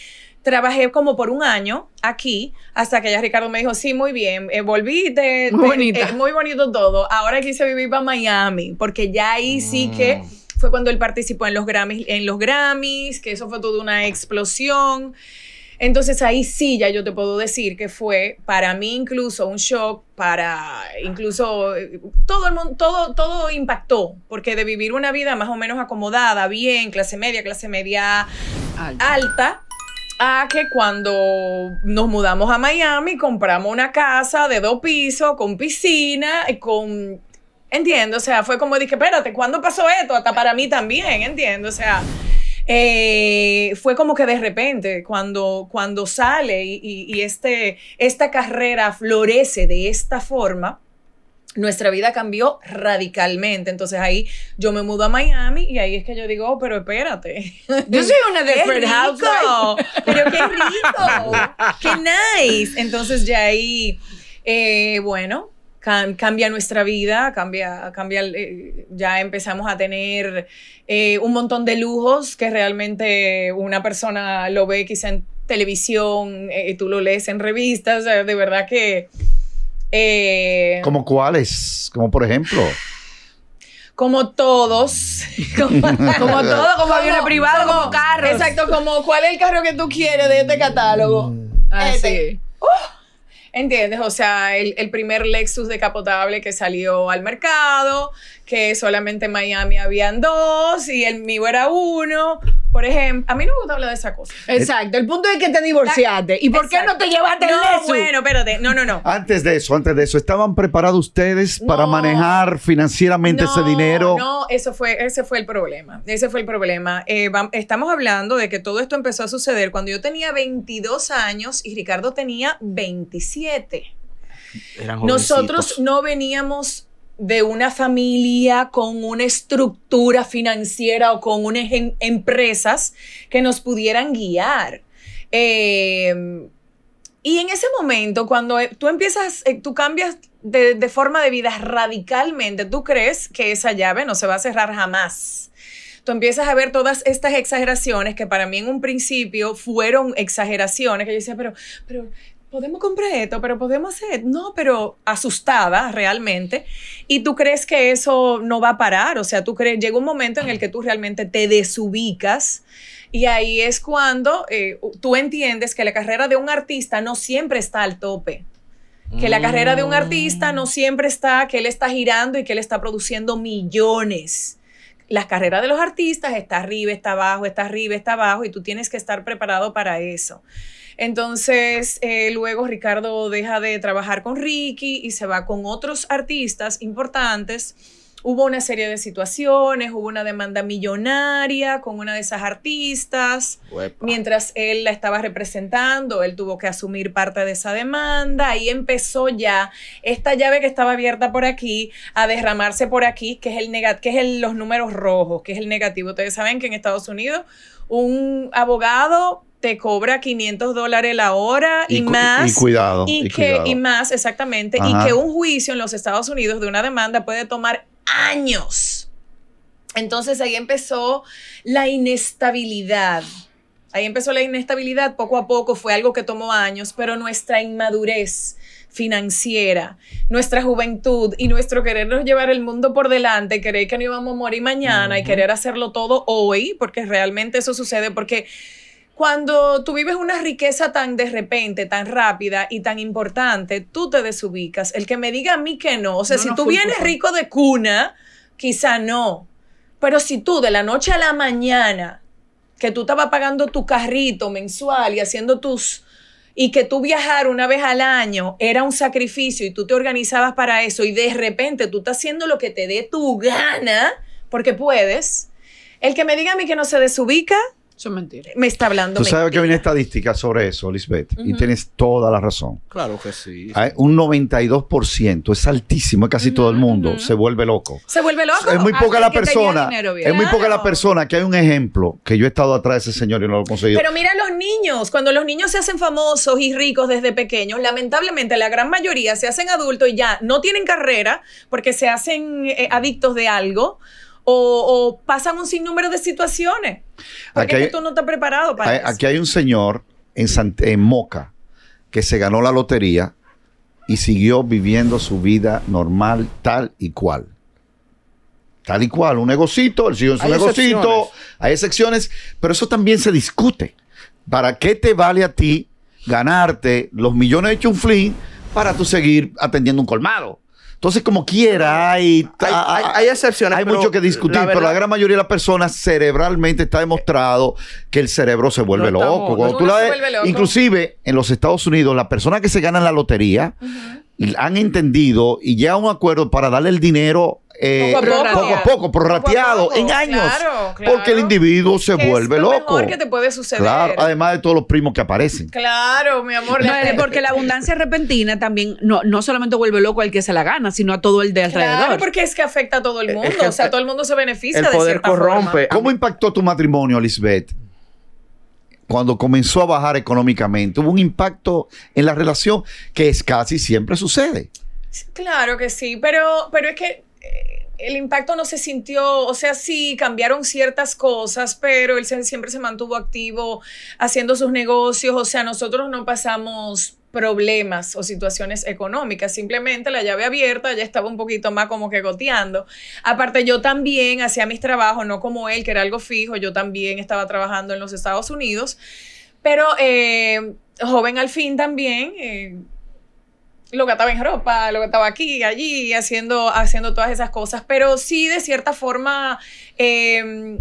trabajé como por un año aquí hasta que ya Ricardo me dijo, sí, muy bien, eh, volví. volviste, muy, eh, muy bonito todo. Ahora quise vivir para Miami porque ya ahí sí mm. que fue cuando él participó en los Grammys, en los Grammys, que eso fue toda una explosión. Entonces ahí sí ya yo te puedo decir que fue para mí incluso un shock, para incluso eh, todo el mundo, todo, todo impactó, porque de vivir una vida más o menos acomodada, bien, clase media, clase media alta, alta a que cuando nos mudamos a Miami compramos una casa de dos pisos, con piscina, eh, con... Entiendo, o sea, fue como dije, espérate, ¿cuándo pasó esto? Hasta para mí también, entiendo, o sea eh, fue como que de repente, cuando, cuando sale y, este, esta carrera florece de esta forma, nuestra vida cambió radicalmente. Entonces ahí yo me mudo a Miami y ahí es que yo digo, oh, pero espérate. Yo soy una de qué Pero qué rico. Qué nice. Entonces ya ahí, eh, bueno, cambia nuestra vida, cambia, cambia eh, ya empezamos a tener eh, un montón de lujos que realmente una persona lo ve quizá en televisión, y eh, tú lo lees en revistas, o sea, de verdad que... ¿Como cuáles? Como por ejemplo... Como todos, como, como todo, como aviones privado, como, Exacto, como cuál es el carro que tú quieres de este catálogo. Mm. Este. Así. Ah, ¡Oh! ¿Entiendes? O sea, el, el primer Lexus decapotable que salió al mercado, que solamente en Miami habían dos y el mío era uno. Por ejemplo, a mí no me gusta hablar de esa cosa. Eh, Exacto, el punto es que te divorciaste. ¿Y por qué no te llevaste no, el eso? Bueno, espérate, no, no, no. Antes de eso, antes de eso, ¿estaban preparados ustedes para manejar financieramente ese dinero? No, eso fue, ese fue el problema. Ese fue el problema. Eh, estamos hablando de que todo esto empezó a suceder cuando yo tenía 22 años y Ricardo tenía 27. Eran Nosotros no veníamos de una familia con una estructura financiera o con unas em, empresas que nos pudieran guiar. Em, y en ese momento, cuando eh, tú empiezas, eh, tú cambias de, forma de vida radicalmente, tú crees que esa llave no se va a cerrar jamás. Tú empiezas a ver todas estas exageraciones que para mí en un principio fueron exageraciones, que yo decía, pero, pero podemos comprar esto, pero podemos hacer, no, pero asustada realmente. Y tú crees que eso no va a parar, o sea, tú crees, llega un momento en el que tú realmente te desubicas. Y ahí es cuando eh, tú entiendes que la carrera de un artista no siempre está al tope que la carrera de un artista no mm. siempre está, que él está girando y que él está produciendo millones. La carrera de los artistas está arriba, está abajo, está arriba, está abajo y tú tienes que estar preparado para eso. Entonces, eh, luego Ricardo deja de trabajar con Ricky y se va con otros artistas importantes. Hubo una serie de situaciones, hubo una demanda millonaria con una de esas artistas. Mientras él la estaba representando, él tuvo que asumir parte de esa demanda y empezó ya esta llave que estaba abierta por aquí a derramarse por aquí, que es el que es los números rojos, que es el negativo. Ustedes saben que en Estados Unidos un abogado te cobra 500 dólares la hora y, más. Y cuidado. Y, que, y más, exactamente. Y que un juicio en los Estados Unidos de una demanda puede tomar años. Entonces ahí empezó la inestabilidad. Ahí empezó la inestabilidad poco a poco, fue algo que tomó años, pero nuestra inmadurez financiera, nuestra juventud y nuestro querernos llevar el mundo por delante, querer que no íbamos a morir mañana y querer hacerlo todo hoy, porque realmente eso sucede porque cuando tú vives una riqueza tan de repente, tan rápida y tan importante, tú te desubicas. El que me diga a mí que no, o sea, si tú vienes rico de cuna, quizá no. Pero si tú de la noche a la mañana, que tú estabas pagando tu carrito mensual y haciendo tus... y que tú viajar una vez al año era un sacrificio y tú te organizabas para eso y de repente tú estás haciendo lo que te dé tu gana, porque puedes. El que me diga a mí que no se desubica, son mentiras. Me está hablando. Tú sabes que hay una estadística sobre eso, Lisbeth, y tienes toda la razón. Claro que sí. Hay un 92%, es altísimo, es casi todo el mundo, se vuelve loco. Se vuelve loco. Es muy poca la persona. es muy poca la persona que hay un ejemplo que yo he estado atrás de ese señor y no lo he conseguido. Pero mira los niños, cuando los niños se hacen famosos y ricos desde pequeños, lamentablemente la gran mayoría se hacen adultos y ya no tienen carrera porque se hacen eh, adictos de algo o, pasan un sinnúmero de situaciones. aquí tú no estás preparado para Aquí hay un señor en, Moca que se ganó la lotería y siguió viviendo su vida normal tal y cual tal y cual, un negocito, él siguió en su negocito, hay excepciones, pero eso también se discute. ¿Para qué te vale a ti ganarte los millones de chunflin para tú seguir atendiendo un colmado? Entonces, como quiera, hay, hay, excepciones. Hay mucho que discutir, pero la gran mayoría de las personas cerebralmente está demostrado que el cerebro se vuelve loco. Inclusive, en los Estados Unidos, las personas que se ganan la lotería han entendido y ya un acuerdo para darle el dinero eh, poco, a poco, poco, prorrateado en años. Porque el individuo se es vuelve lo loco. Mejor que te puede suceder. Claro, además de todos los primos que aparecen. Claro, mi amor. porque la abundancia repentina también no, solamente vuelve loco al que se la gana, sino a todo el de alrededor. Claro, porque es que afecta a todo el eh, mundo. o sea, todo el mundo se beneficia. El poder corrompe. ¿Cómo impactó tu matrimonio, Lisbeth? cuando comenzó a bajar económicamente, hubo un impacto en la relación que es casi siempre sucede. Claro que sí, pero, pero es que el impacto no se sintió, o sea, sí, cambiaron ciertas cosas, pero él siempre se mantuvo activo haciendo sus negocios, o sea, nosotros no pasamos problemas o situaciones económicas, simplemente la llave abierta ya estaba un poquito más como que goteando. Aparte, yo también hacía mis trabajos, no como él, que era algo fijo, yo también estaba trabajando en los Estados Unidos, pero eh, joven al fin también. Eh, lo que estaba en ropa, lo que estaba aquí, allí, haciendo, haciendo todas esas cosas, pero sí de cierta forma, eh,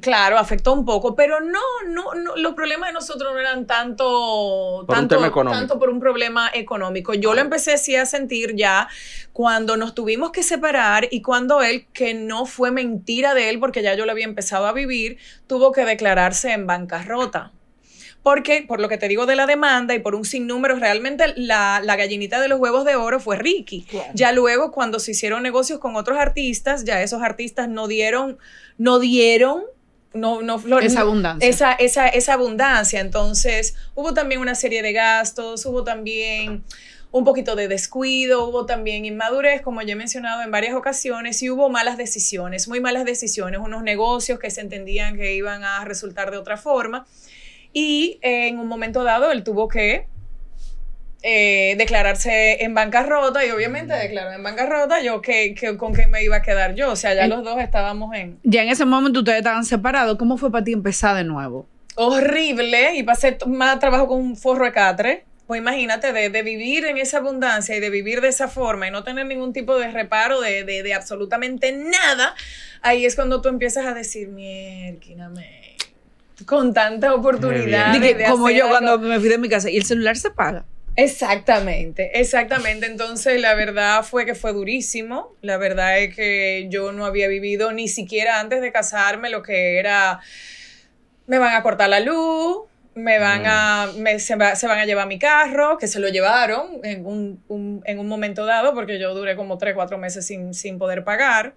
claro, afectó un poco, pero no, no, no, los problemas de nosotros no eran tanto, por tanto, un por un problema económico. Yo lo empecé así a sentir ya cuando nos tuvimos que separar y cuando él, que no fue mentira de él, porque ya yo lo había empezado a vivir, tuvo que declararse en bancarrota porque por lo que te digo de la demanda y por un sinnúmero, realmente la, gallinita de los huevos de oro fue Ricky. Ya luego, cuando se hicieron negocios con otros artistas, ya esos artistas no dieron, no dieron no, no Esa abundancia. Esa, esa, esa, abundancia. Entonces, hubo también una serie de gastos, hubo también un poquito de descuido, hubo también inmadurez, como ya he mencionado en varias ocasiones, y hubo malas decisiones, muy malas decisiones, unos negocios que se entendían que iban a resultar de otra forma. Y en un momento dado él tuvo que eh, declararse en bancarrota y obviamente declaró en bancarrota yo que, con qué me iba a quedar yo. O sea, ya los dos estábamos en... Ya en ese momento ustedes estaban separados. ¿Cómo fue para ti empezar de nuevo? Horrible y pasé más trabajo con un forro de catre. Pues imagínate, de, vivir en esa abundancia y de vivir de esa forma y no tener ningún tipo de reparo de, de, de absolutamente nada, ahí es cuando tú empiezas a decir, mierda, con tanta oportunidad. como yo cuando me fui de mi casa y el celular se paga. Exactamente, exactamente. Entonces la verdad fue que fue durísimo. La verdad es que yo no había vivido ni siquiera antes de casarme lo que era, me van a cortar la luz, me van mm. a, se, van a llevar mi carro, que se lo llevaron en un, en un momento dado porque yo duré como tres, cuatro meses sin, sin poder pagar.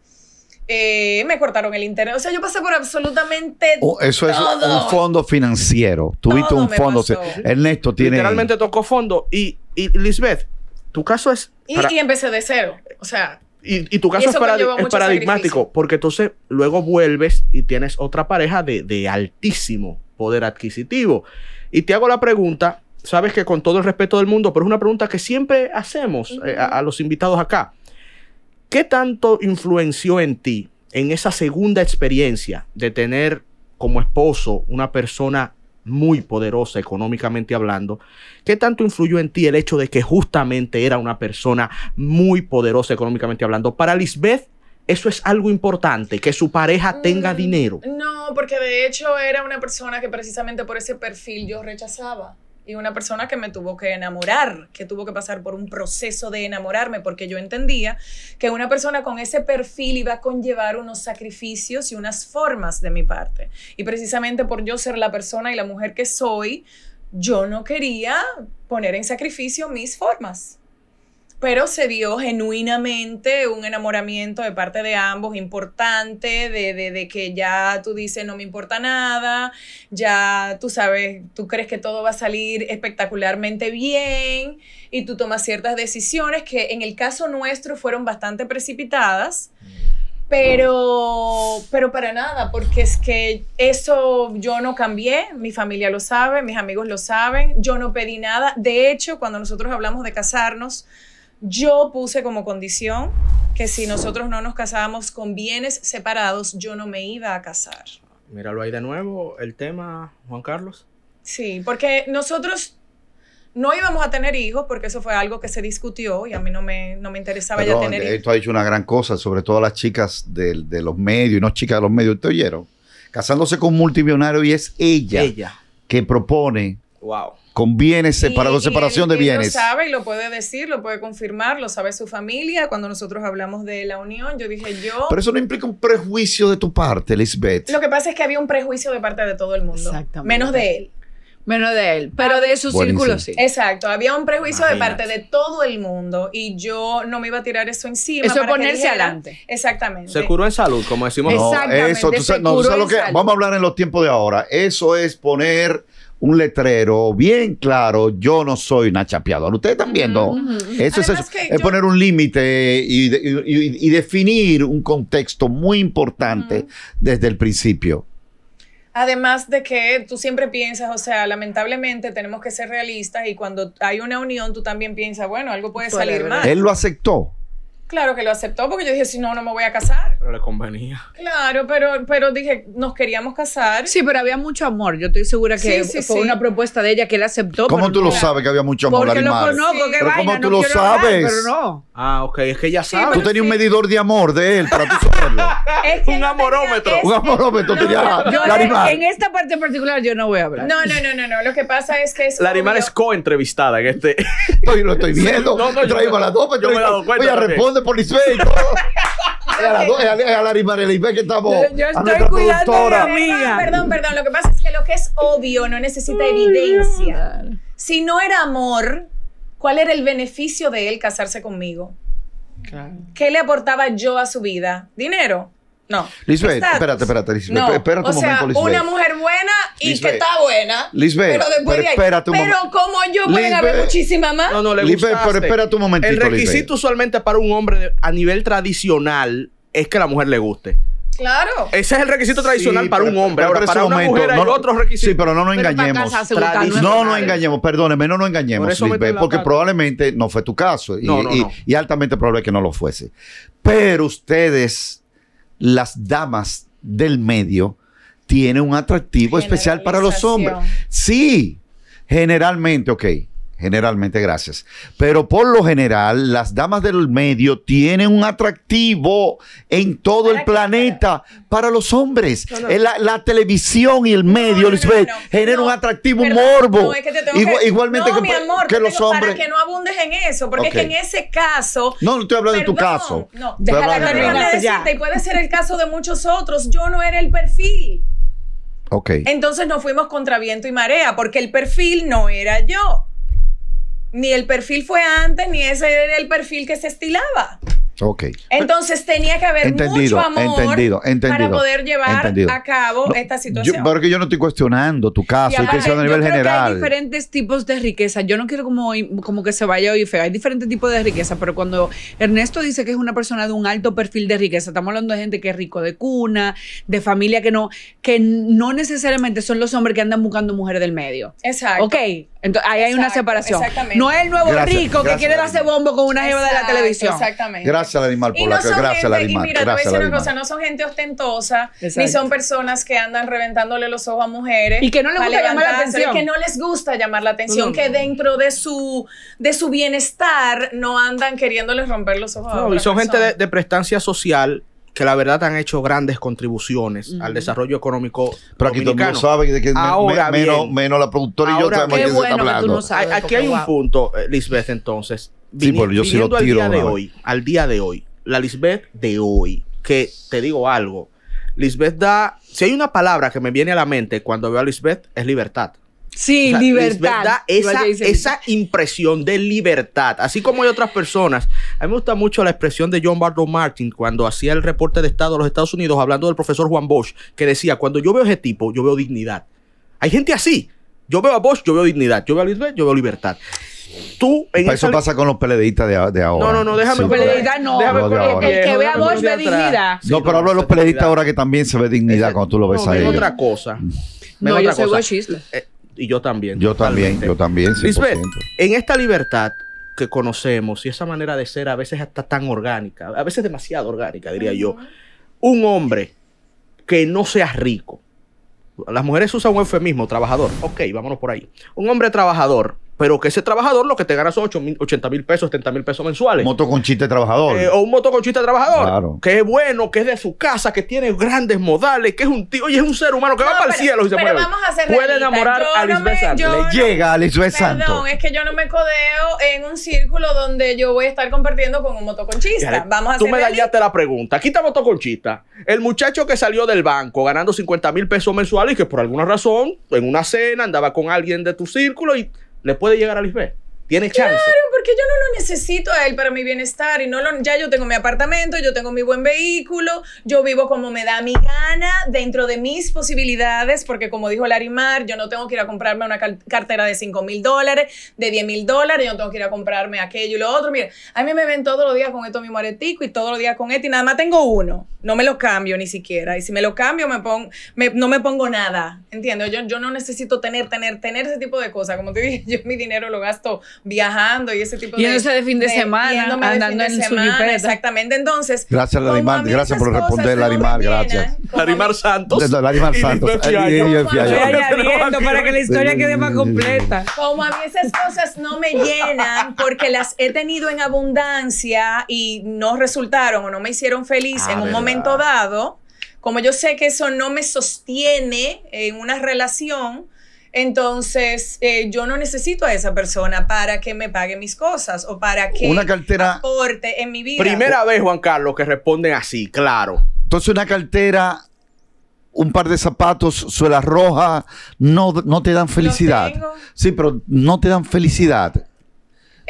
Eh, me cortaron el internet. O sea, yo pasé por absolutamente ¡Todo! Oh, eso es un fondo financiero. Tuviste un fondo. Ernesto tiene. Literalmente tocó fondo. Y, Lisbeth, tu caso es. Y, empecé de cero. O sea. Y, tu caso es, paradigmático. Porque entonces luego vuelves y tienes otra pareja de, altísimo poder adquisitivo. Y te hago la pregunta. Sabes que con todo el respeto del mundo, pero es una pregunta que siempre hacemos eh, a los invitados acá. ¿Qué tanto influenció en ti en esa segunda experiencia de tener como esposo una persona muy poderosa económicamente hablando, ¿qué tanto influyó en ti el hecho de que justamente era una persona muy poderosa económicamente hablando? Para Lisbeth, eso es algo importante, que su pareja tenga mm, dinero. No, porque de hecho era una persona que precisamente por ese perfil yo rechazaba y una persona que me tuvo que enamorar, que tuvo que pasar por un proceso de enamorarme, porque yo entendía que una persona con ese perfil iba a conllevar unos sacrificios y unas formas de mi parte. Y precisamente por yo ser la persona y la mujer que soy, yo no quería poner en sacrificio mis formas pero se dio genuinamente un enamoramiento de parte de ambos importante, de, que ya tú dices no me importa nada, ya tú sabes, tú crees que todo va a salir espectacularmente bien y tú tomas ciertas decisiones que en el caso nuestro fueron bastante precipitadas. Pero, pero para nada, porque es que eso yo no cambié, mi familia lo sabe, mis amigos lo saben, yo no pedí nada. De hecho, cuando nosotros hablamos de casarnos, yo puse como condición que si nosotros no nos casábamos con bienes separados, yo no me iba a casar. Míralo ahí de nuevo, el tema, Juan Carlos. Sí, porque nosotros no íbamos a tener hijos, porque eso fue algo que se discutió y a mí no me, no me interesaba ya tener hijos. Esto ha dicho una gran cosa, sobre todo las chicas de, los medios, y no chicas de los medios, ¿te oyeron? Casándose con un multimillonario y es ella, ella. que propone Wow. Con bienes separación de bienes. Él lo sabe y lo puede decir, lo puede confirmar, lo sabe su familia. Cuando nosotros hablamos de la unión, yo dije yo. Pero eso no implica un prejuicio de tu parte, Lisbeth. Lo que pasa es que había un prejuicio de parte de todo el mundo. Exactamente. Menos de él. Menos de él, pero de su círculo sí. Exacto, había un prejuicio de parte de todo el mundo y yo no me iba a tirar eso encima. Eso para ponerse adelante. Exactamente. Se curó en salud, como decimos. No, eso, tú no, tú lo que, vamos a hablar en los tiempos de ahora. Eso es poner un letrero bien claro, yo no soy una chapeadora. Ustedes están viendo, eso es, eso. es poner un límite y, definir un contexto muy importante desde el principio. Además de que tú siempre piensas, o sea, lamentablemente tenemos que ser realistas y cuando hay una unión tú también piensas, bueno, algo puede salir mal. Él lo aceptó. Claro que lo aceptó porque yo dije, si no, no me voy a casar. Pero le convenía. Claro, pero, pero dije, nos queríamos casar. Sí, pero había mucho amor. Yo estoy segura que fue una propuesta de ella que él aceptó. ¿Cómo tú lo sabes que había mucho amor, Porque lo conozco, qué pero vaina, ¿Cómo tú no lo sabes? pero no. Ah, ok, es que ella sabe. Tú tenías un medidor de amor de él para tú saberlo. un amorómetro. un amorómetro tenía yo, En esta parte en particular yo no voy a hablar. No, no, no, no, no. Lo que pasa es que La animal es co-entrevistada en este. Estoy, lo estoy viendo. No, no, yo, las dos, pero yo me he dado cuenta. Voy a responder de y a la, rimarela a la, que estamos. Yo, estoy cuidando productora. a Perdón, perdón. Lo que pasa es que lo que es obvio no necesita evidencia. Si no era amor, ¿cuál era el beneficio de él casarse conmigo? ¿Qué le aportaba yo a su vida? Dinero. No. Lisbeth, espérate, espérate, Lisbeth. No. Espérate un o sea, Una mujer buena y que está buena. Lisbeth, pero pero espérate un momento. Pero como yo pueden haber muchísima más. No, no, le Lisbeth, gustaste. pero espérate un momentito. El requisito usualmente para un hombre a nivel tradicional es que la mujer le guste. Claro. Ese es el requisito tradicional para un hombre. Ahora, para una mujer hay otros requisitos. Sí, pero no nos engañemos. No nos engañemos, perdóneme, no nos engañemos, Lisbeth, porque probablemente no fue tu caso. y altamente probable que no lo fuese. Pero ustedes las damas del medio tienen un atractivo especial para los hombres. Sí, generalmente, ok generalmente, gracias. Pero por lo general, las damas del medio tienen un atractivo en todo el planeta para los hombres. Eh, la, televisión y el medio, Lisbeth, genera un atractivo, morbo. igualmente que, los hombres. Para que no abundes en eso, porque es que en ese caso. No, no estoy hablando de tu caso. No, déjala de y puede ser el caso de muchos otros. Yo no era el perfil. Okay. Entonces nos fuimos contra viento y marea porque el perfil no era yo ni el perfil fue antes, ni ese era el perfil que se estilaba. Ok. Entonces tenía que haber entendido, mucho amor para poder llevar a cabo esta situación. Yo, yo no estoy cuestionando tu caso, estoy a nivel general. hay diferentes tipos de riqueza. Yo no quiero como, como que se vaya hoy feo. Hay diferentes tipos de riqueza, pero cuando Ernesto dice que es una persona de un alto perfil de riqueza, estamos hablando de gente que es rico de cuna, de familia que no, que no necesariamente son los hombres que andan buscando mujeres del medio. Exacto. Ok. Entonces, ahí hay una separación. No es el nuevo rico que quiere darse bombo con una jeva de la televisión. Exactamente. Gracias. Gracias al animal por no gracias gente, al animal. Y mira, te voy a decir una cosa, no son gente ostentosa, ni son personas que andan reventándole los ojos a mujeres. Y que no les gusta llamar la atención. Que no les gusta llamar la atención, que dentro de su, de su bienestar no andan queriéndoles romper los ojos a y son gente de, de prestancia social que la verdad han hecho grandes contribuciones al desarrollo económico Pero aquí dominicano. todo de que menos, menos, la productora y yo sabemos bueno se está hablando. aquí hay un punto, eh, Lisbeth, entonces. Sí, pero yo sí lo tiro, al día de hoy, al día de hoy, la Lisbeth de hoy, que te digo algo, Lisbeth da, si hay una palabra que me viene a la mente cuando veo a Lisbeth, es libertad. Sí, libertad. esa, esa impresión de libertad. Así como hay otras personas. A mí me gusta mucho la expresión de John Bardo Martin cuando hacía el reporte de Estado de los Estados Unidos hablando del profesor Juan Bosch, que decía, cuando yo veo ese tipo, yo veo dignidad. Hay gente así. Yo veo a Bosch, yo veo dignidad. Yo veo a Lisbeth, yo veo libertad. Tú, en eso pasa con los peledeístas de, ahora. No, no, no, déjame. Sí, no. el, que ve a Bosch ve dignidad. no, pero hablo de los peledeístas ahora que también se ve dignidad cuando tú lo ves ahí. otra cosa. No, yo soy boschista. Eh, y yo también. Yo también, yo también. sí Lisbeth, en esta libertad que conocemos y esa manera de ser a veces hasta tan orgánica, a veces demasiado orgánica, diría yo, un hombre que no sea rico, las mujeres usan un eufemismo, trabajador, ok, vámonos por ahí, un hombre trabajador pero que ese trabajador lo que te gana son 8, 80 mil pesos, 70 mil pesos mensuales. Moto con trabajador. Eh, o un motoconchista trabajador. Claro. Que es bueno, que es de su casa, que tiene grandes modales, que es un tío, y es un ser humano que va para el cielo y se pero Vamos a hacer Puede enamorar a Lisbeth Le llega a Lisbeth Perdón, es que yo no me codeo en un círculo donde yo voy a estar compartiendo con un motoconchista. vamos a hacer Tú me dañaste la pregunta. Aquí está motoconchista. El muchacho que salió del banco ganando 50 mil pesos mensuales y que por alguna razón, en una cena, andaba con alguien de tu círculo y le puede llegar a Lisbeth. ¿Tiene chance? Claro, porque yo no lo necesito a él para mi bienestar y no lo, ya yo tengo mi apartamento, yo tengo mi buen vehículo, yo vivo como me da mi gana, dentro de mis posibilidades, porque como dijo Larimar, yo no tengo que ir a comprarme una cartera de 5 mil dólares, de 10 mil dólares, yo no tengo que ir a comprarme aquello y lo otro. Mira, a mí me ven todos los días con esto mi moretico y todos los días con esto y nada más tengo uno, no me lo cambio ni siquiera. Y si me lo cambio, me pongo, no me pongo nada, Entiendo, Yo, yo no necesito tener, tener, tener ese tipo de cosas. Como te dije, yo mi dinero lo gasto viajando y ese tipo de cosas. Y de fin de, semana, andando en su su Exactamente. Entonces, gracias, Larimar. Gracias por responder, Larimar. Gracias. Larimar Santos. Larimar Santos. Para que la historia quede más completa. Como a mí esas cosas no me llenan porque las he tenido en abundancia y no resultaron o no me hicieron feliz ah, en un momento dado, como yo sé que eso no me sostiene en una relación, entonces, eh, yo no necesito a esa persona para que me pague mis cosas o para que una cartera aporte en mi vida. Primera vez, Juan Carlos, que responden así, claro. Entonces, una cartera, un par de zapatos, suelas rojas, no, no te dan felicidad. Sí, pero no te dan felicidad.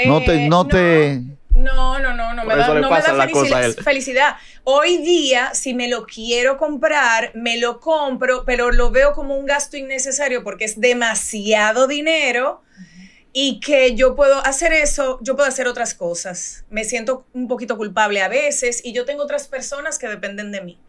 no te, eh, no te. No, no, no, no me da, no me da felicidad, felicidad, Hoy día, si me lo quiero comprar, me lo compro, pero lo veo como un gasto innecesario porque es demasiado dinero y que yo puedo hacer eso, yo puedo hacer otras cosas. Me siento un poquito culpable a veces y yo tengo otras personas que dependen de mí.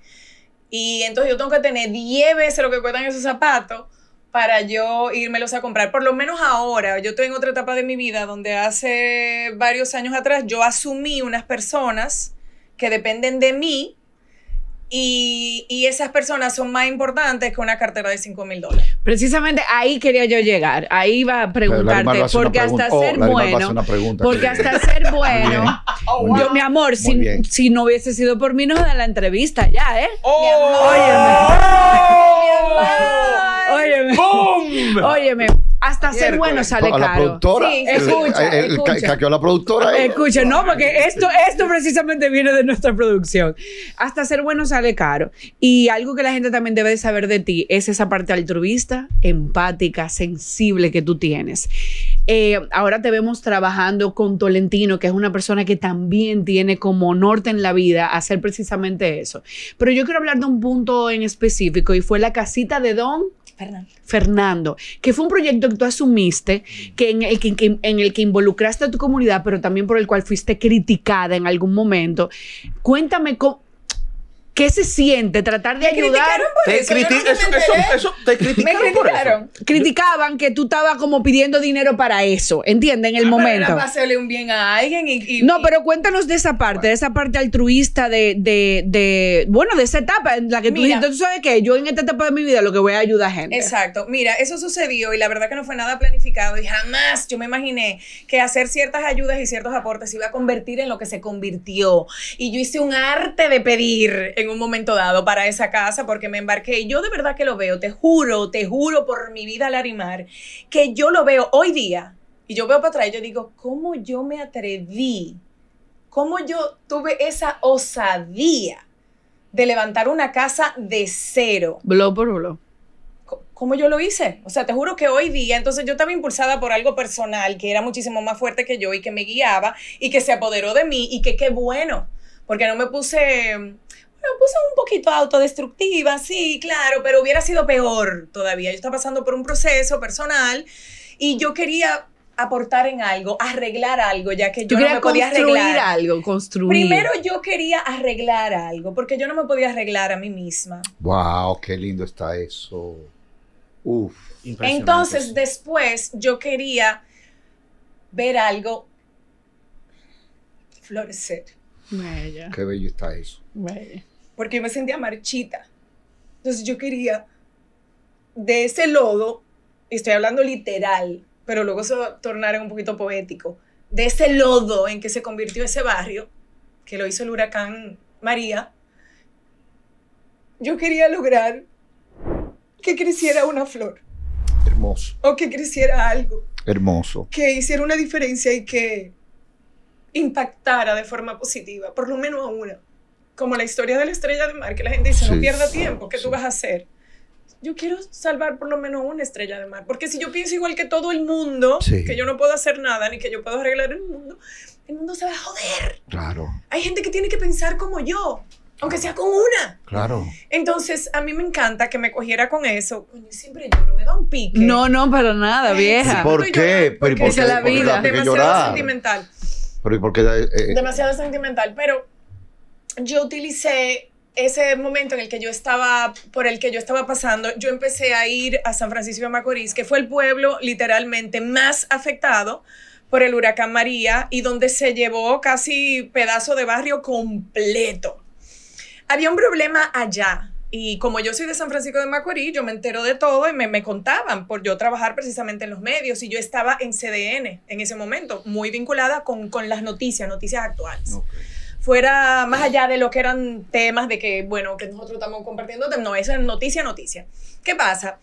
Y entonces yo tengo que tener 10 veces lo que cuestan esos zapatos para yo irmelos a comprar. Por lo menos ahora, yo estoy en otra etapa de mi vida donde hace varios años atrás yo asumí unas personas que dependen de mí y, y esas personas son más importantes que una cartera de 5 mil dólares. Precisamente ahí quería yo llegar, ahí iba a preguntarte, porque hasta ser oh, bueno, porque hasta ser bueno, oh, yo mi amor, si, no hubiese sido por mí no da la entrevista ya, ¿eh? mi oh. ¡Boom! Óyeme, hasta ser bueno sale caro. La productora. Sí, escucha, el, a la productora. Escucha, no, porque esto, esto precisamente viene de nuestra producción. Hasta ser bueno sale caro. Y algo que la gente también debe de saber de ti es esa parte altruista, empática, sensible que tú tienes. Eh, ahora te vemos trabajando con Tolentino, que es una persona que también tiene como norte en la vida hacer precisamente eso. Pero yo quiero hablar de un punto en específico y fue la casita de Don Fernando. Fernando, que fue un proyecto que tú asumiste, mm. en, el en el que involucraste a tu comunidad, pero también por el cual fuiste criticada en algún momento. Cuéntame cómo, ¿Qué se siente tratar de ayudar? Te criticaron por eso. me criticaron. Criticaban que tú estabas como pidiendo dinero para eso, ¿entiendes? En el ah, momento. Para hacerle un bien a alguien y, No, pero cuéntanos de esa parte, de esa parte altruista de, de, bueno, de esa etapa en la que tú dijiste, tú sabes que yo en esta etapa de mi vida lo que voy a ayudar a gente. Exacto. Mira, eso sucedió y la verdad que no fue nada planificado y jamás yo me imaginé que hacer ciertas ayudas y ciertos aportes se iba a convertir en lo que se convirtió. Y yo hice un arte de pedir un momento dado para esa casa porque me embarqué. Y yo de verdad que lo veo, te juro, te juro por mi vida Larimar, que yo lo veo hoy día. Y yo veo para atrás y yo digo, ¿cómo yo me atreví? ¿Cómo yo tuve esa osadía de levantar una casa de cero? Blow por blow. ¿Cómo yo lo hice? O sea, te juro que hoy día, entonces yo estaba impulsada por algo personal que era muchísimo más fuerte que yo y que me guiaba y que se apoderó de mí y que qué bueno, porque no me puse me puse un poquito autodestructiva, sí, claro, pero hubiera sido peor todavía. Yo estaba pasando por un proceso personal y yo quería aportar en algo, arreglar algo, ya que yo no me podía arreglar. algo, construir. Primero yo quería arreglar algo, porque yo no me podía arreglar a mí misma. Wow, qué lindo está eso. Uf. Entonces después yo quería ver algo florecer. Qué bello está eso porque yo me sentía marchita. Entonces yo quería de ese lodo, estoy hablando literal, pero luego se en un poquito poético, de ese lodo en que se convirtió ese barrio, que lo hizo el huracán María, yo quería lograr que creciera una flor. Hermoso. O que creciera algo. Hermoso. Que hiciera una diferencia y que impactara de forma positiva, por lo menos a una como la historia de la estrella de mar, que la gente dice, no pierda tiempo, ¿qué tú vas a hacer? Yo quiero salvar por lo menos una estrella de mar, porque si yo pienso igual que todo el mundo, que yo no puedo hacer nada, ni que yo puedo arreglar el mundo, el mundo se va a joder. Claro. Hay gente que tiene que pensar como yo, aunque sea con una. Claro. Entonces, a mí me encanta que me cogiera con eso. Coño, siempre lloro, me da un pique. No, no, para nada, vieja. ¿Por qué? Porque, porque, la vida. Demasiado sentimental. Eh, eh? Demasiado sentimental, pero yo utilicé ese momento en el que yo estaba, por el que yo estaba pasando, yo empecé a ir a San Francisco de Macorís, que fue el pueblo literalmente más afectado por el huracán María y donde se llevó casi pedazo de barrio completo. Había un problema allá. Y como yo soy de San Francisco de Macorís, yo me entero de todo y me, contaban por yo trabajar precisamente en los medios y yo estaba en CDN en ese momento, muy vinculada con, las noticias, noticias actuales fuera más allá de lo que eran temas de que, bueno, que nosotros estamos compartiendo, no, eso es noticia, noticia. ¿Qué pasa?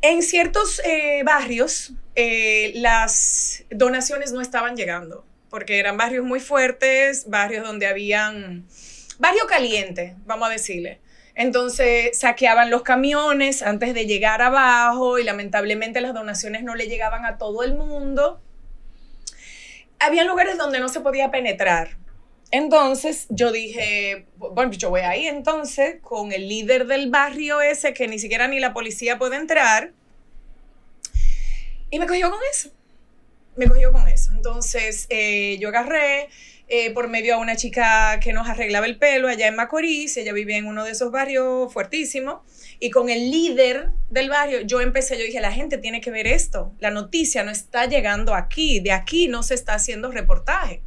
En ciertos eh, barrios eh, las donaciones no estaban llegando, porque eran barrios muy fuertes, barrios donde habían, barrio caliente, vamos a decirle. Entonces saqueaban los camiones antes de llegar abajo y lamentablemente las donaciones no le llegaban a todo el mundo. Había lugares donde no se podía penetrar, entonces yo dije, bueno, yo voy ahí entonces con el líder del barrio ese que ni siquiera ni la policía puede entrar. Y me cogió con eso. Me cogió con eso. Entonces eh, yo agarré eh, por medio a una chica que nos arreglaba el pelo allá en Macorís. Ella vivía en uno de esos barrios fuertísimos. Y con el líder del barrio yo empecé, yo dije, la gente tiene que ver esto. La noticia no está llegando aquí. De aquí no se está haciendo reportaje.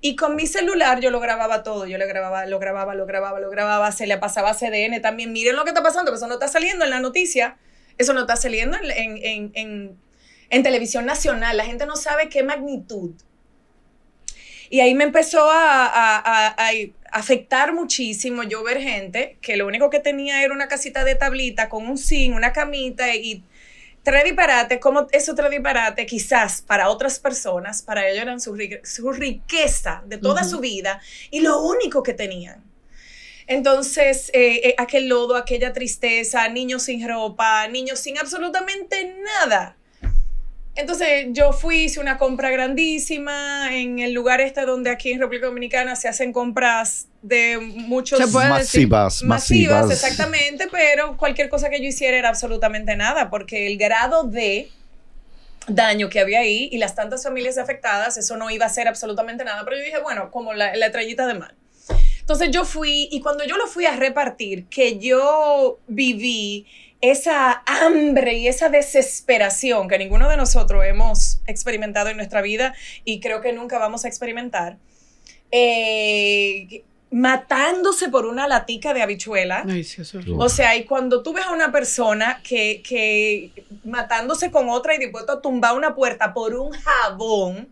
Y con mi celular yo lo grababa todo, yo lo grababa, lo grababa, lo grababa, lo grababa, se le pasaba CDN también, miren lo que está pasando, eso no está saliendo en la noticia, eso no está saliendo en, en, en, televisión nacional, la gente no sabe qué magnitud. Y ahí me empezó a, afectar muchísimo yo ver gente que lo único que tenía era una casita de tablita con un zinc, una camita y tres disparates, como es otro disparate, quizás para otras personas, para ellos eran su, riqueza de toda su vida y lo único que tenían. Entonces, eh, eh, aquel lodo, aquella tristeza, niños sin ropa, niños sin absolutamente nada. Entonces yo fui, hice una compra grandísima en el lugar este donde aquí en República Dominicana se hacen compras de muchos... masivas, masivas. Masivas, exactamente, pero cualquier cosa que yo hiciera era absolutamente nada, porque el grado de daño que había ahí y las tantas familias afectadas, eso no iba a ser absolutamente nada, pero yo dije, bueno, como la, la de mal. Entonces yo fui y cuando yo lo fui a repartir, que yo viví esa hambre y esa desesperación que ninguno de nosotros hemos experimentado en nuestra vida y creo que nunca vamos a experimentar, eh, matándose por una latica de habichuela. o sea, y cuando tú ves a una persona que, que matándose con otra y dispuesto a tumbar una puerta por un jabón,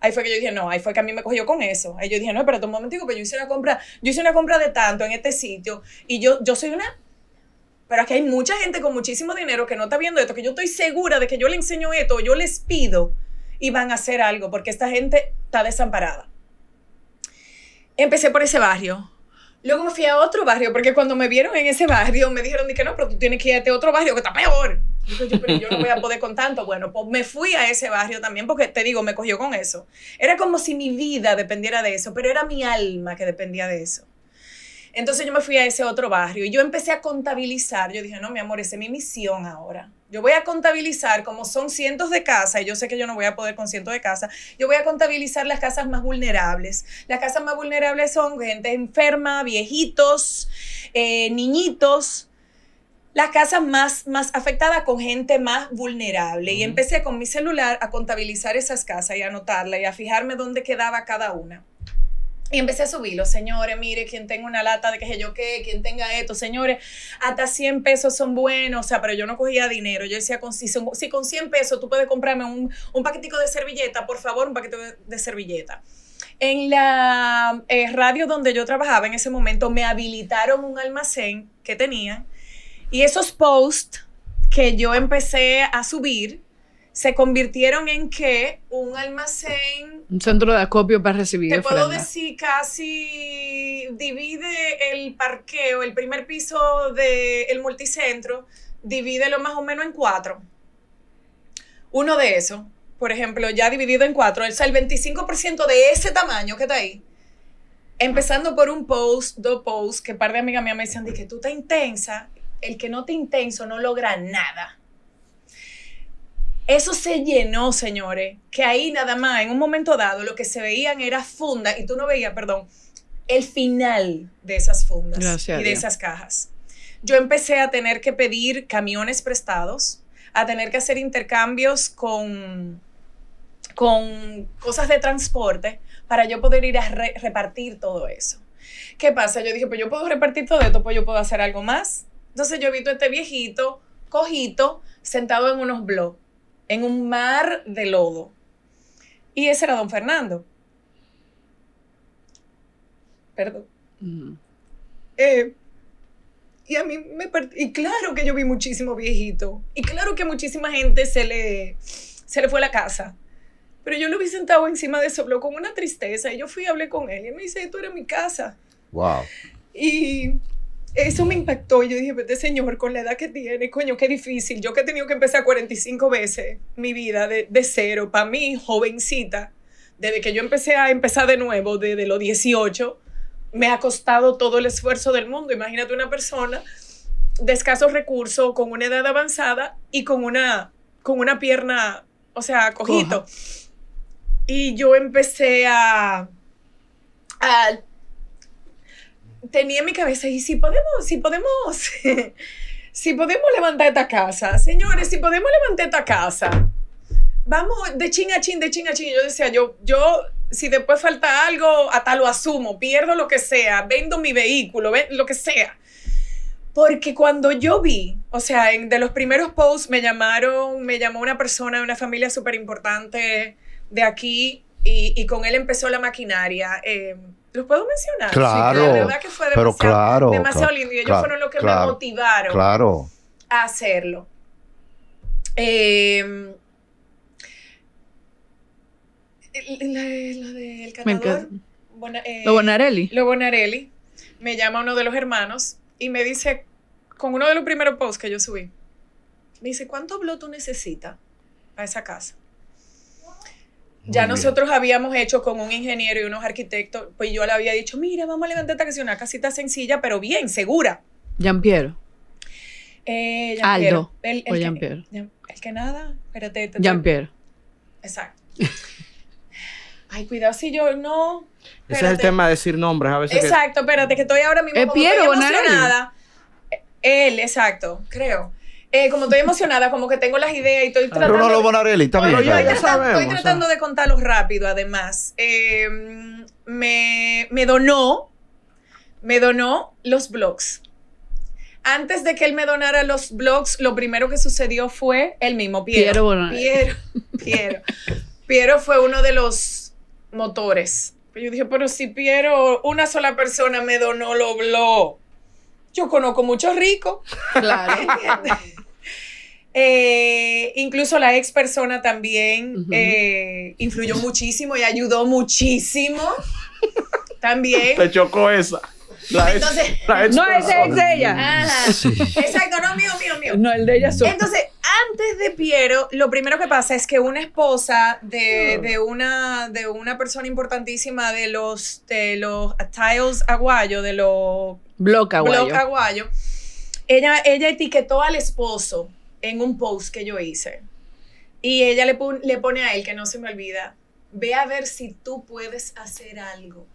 ahí fue que yo dije, no, ahí fue que a mí me cogió con eso. Ahí yo dije, no, espérate un momentico, pero yo hice una compra, yo hice una compra de tanto en este sitio y yo, yo soy una pero que hay mucha gente con muchísimo dinero que no está viendo esto, que yo estoy segura de que yo le enseño esto, yo les pido y van a hacer algo, porque esta gente está desamparada. Empecé por ese barrio. Luego me fui a otro barrio, porque cuando me vieron en ese barrio, me dijeron, que no, pero tú tienes que irte a otro barrio que está peor. Yo, yo, pero yo no voy a poder con tanto. Bueno, pues me fui a ese barrio también porque te digo, me cogió con eso. Era como si mi vida dependiera de eso, pero era mi alma que dependía de eso. Entonces yo me fui a ese otro barrio y yo empecé a contabilizar. Yo dije, no, mi amor, esa es mi misión ahora. Yo voy a contabilizar, como son cientos de casas, y yo sé que yo no voy a poder con cientos de casas, yo voy a contabilizar las casas más vulnerables. Las casas más vulnerables son gente enferma, viejitos, eh, niñitos. Las casas más, más afectadas con gente más vulnerable. Y empecé con mi celular a contabilizar esas casas y a anotarlas y a fijarme dónde quedaba cada una. Y empecé a subirlo, señores, mire, quien tenga una lata de que sé yo qué, quien tenga esto, señores, hasta 100 pesos son buenos, o sea, pero yo no cogía dinero, yo decía, con, si, con 100 pesos tú puedes comprarme un, un paquetico de servilleta, por favor, un paquete de, servilleta. En la eh, radio donde yo trabajaba en ese momento me habilitaron un almacén que tenía y esos posts que yo empecé a subir, se convirtieron en que un almacén... Un centro de acopio para recibir. Te puedo decir, casi divide el parqueo, el primer piso del multicentro multicentro, lo más o menos en cuatro. Uno de esos, por ejemplo, ya dividido en cuatro, o sea, el 25% de ese tamaño que está ahí. Empezando por un post, dos posts, que par de amigas mías me decían, que tú te intensa, el que no te intenso no logra nada eso se llenó, señores, que ahí nada más, en un momento dado, lo que se veían era fundas, y tú no veías, perdón, el final de esas fundas y de esas cajas. Yo empecé a tener que pedir camiones prestados, a tener que hacer intercambios con, con cosas de transporte para yo poder ir a repartir todo eso. ¿Qué pasa? Yo dije, pues yo puedo repartir todo esto, pues yo puedo hacer algo más. Entonces yo vi a este viejito, cojito, sentado en unos bloques en un mar de lodo. Y ese era don Fernando. Perdón. Mm. Eh, y a mí me... claro que yo vi muchísimo viejito. Y claro que a muchísima gente se le, se le fue a la casa. Pero yo lo vi sentado encima de ese con una tristeza. Y yo fui y hablé con él. Y me dice, tú era mi casa. Wow. Y eso me impactó. Yo dije, este señor, con la edad que tiene, coño, qué difícil. Yo que he tenido que empezar 45 veces mi vida de, de cero, para mí, jovencita, desde que yo empecé a empezar de nuevo, desde los 18, me ha costado todo el esfuerzo del mundo. Imagínate una persona de escasos recursos, con una edad avanzada y con una, con una pierna, o sea, cojito. Y yo empecé a, a tenía en mi cabeza, y si podemos, si podemos, si podemos levantar esta casa, señores, si podemos levantar esta casa, vamos de chin a chin, de chin a chin. Yo decía, yo, yo, si después falta algo, hasta lo asumo, pierdo lo que sea, vendo mi vehículo, lo que sea. Porque cuando yo vi, o sea, de los primeros posts me llamaron, me llamó una persona de una familia súper importante de aquí y, y, con él empezó la maquinaria. Eh, ¿Los puedo mencionar? Claro. Sí, la verdad que fue demasiado, pero lindo. Y ellos fueron los que me motivaron a hacerlo. Eh, la, del cantador. Eh, lo Bonarelli. Lo Bonarelli. Me llama uno de los hermanos y me dice, con uno de los primeros posts que yo subí, me dice, ¿cuánto blog tú necesitas para esa casa? ya nosotros habíamos hecho con un ingeniero y unos arquitectos, pues yo le había dicho, mira, vamos a levantar esta una casita sencilla, pero bien, segura. Jean Piero. Eh, Aldo. El, Jean Piero. El, que nada, espérate. Te, Jean Piero. Exacto. Ay, cuidado si yo no. Ese es el tema de decir nombres a veces. Exacto, espérate, que estoy ahora mismo. Es Piero, emocionada. Él, exacto, creo. Eh, como estoy emocionada, como que tengo las ideas y estoy tratando. Estoy, tratando de contarlos rápido, además. Eh, me, donó, me donó los blogs antes de que él me donara los blogs, lo primero que sucedió fue el mismo Piero. Piero, Piero, Piero. Piero fue uno de los motores. Yo dije, pero si Piero, una sola persona me donó los blogs. Yo conozco muchos ricos. Claro. ¿Entiendes? Eh, incluso la ex persona también eh, influyó muchísimo y ayudó muchísimo. también. Te chocó esa. Entonces, no, ese es ella. Exacto, no mío, mío, mío. No, el de ella solo. Entonces, antes de Piero, lo primero que pasa es que una esposa de, una, de una persona importantísima de los, de los Tiles Aguayo, de los. bloc Aguayo. Aguayo. Ella, ella etiquetó al esposo en un post que yo hice. Y ella le, pone a él, que no se me olvida, ve a ver si tú puedes hacer algo.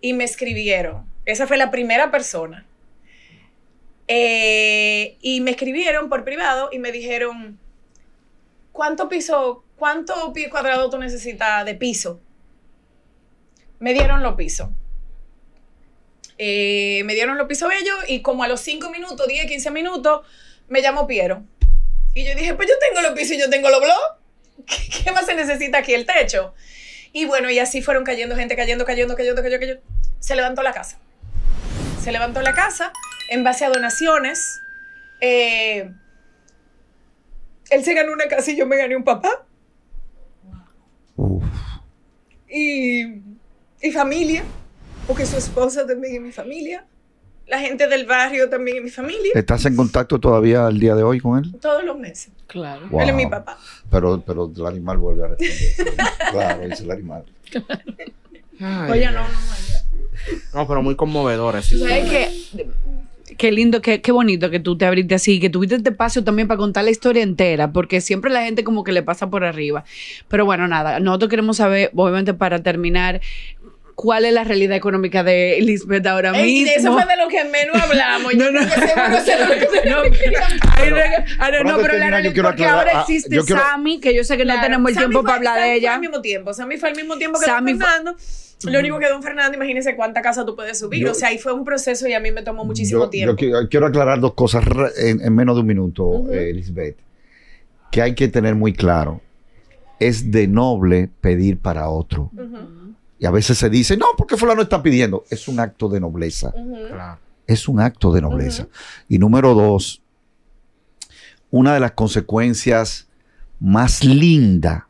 Y me escribieron. Esa fue la primera persona. Eh, y me escribieron por privado y me dijeron, ¿cuánto piso, cuánto pie cuadrado tú necesitas de piso? Me dieron los pisos. Eh, me dieron los pisos ellos y como a los 5 minutos, 10, 15 minutos, me llamó Piero. Y yo dije, pues yo tengo los pisos y yo tengo los blogs. ¿Qué, más se necesita aquí? El techo. Y bueno, y así fueron cayendo gente, cayendo, cayendo, cayendo, cayendo, cayendo. Se levantó la casa. Se levantó la casa en base a donaciones. Eh, él se ganó una casa y yo me gané un papá. Y, y familia, porque su esposa también es mi familia la gente del barrio también y mi familia. ¿Estás en contacto todavía al día de hoy con él? Todos los meses. Claro. Él es mi papá. Pero, el animal vuelve a responder. claro, dice el animal. Oye, no, no, no. No, pero muy conmovedor. Así ¿Sabes qué? qué lindo, qué, qué, bonito que tú te abriste así, que tuviste este espacio también para contar la historia entera, porque siempre la gente como que le pasa por arriba. Pero bueno, nada, nosotros queremos saber, obviamente para terminar, cuál es la realidad económica de Lisbeth ahora mismo. eso fue de lo que menos hablamos. no, no, no, pero la realidad, porque ahora ah, existe Sami que yo sé que no tenemos el tiempo para hablar de ella. Sammy fue al mismo tiempo, Sammy fue al mismo tiempo que Fernando. Lo único que Don Fernando, imagínese cuánta casa tú puedes subir. o sea, ahí fue un proceso y a mí me tomó muchísimo tiempo. quiero aclarar dos cosas en, menos de un minuto, eh, Lisbeth, que hay que tener muy claro. Es de noble pedir para otro. Y a veces se dice, no, porque fulano está pidiendo. Es un acto de nobleza. Es un acto de nobleza. Y número dos, una de las consecuencias más linda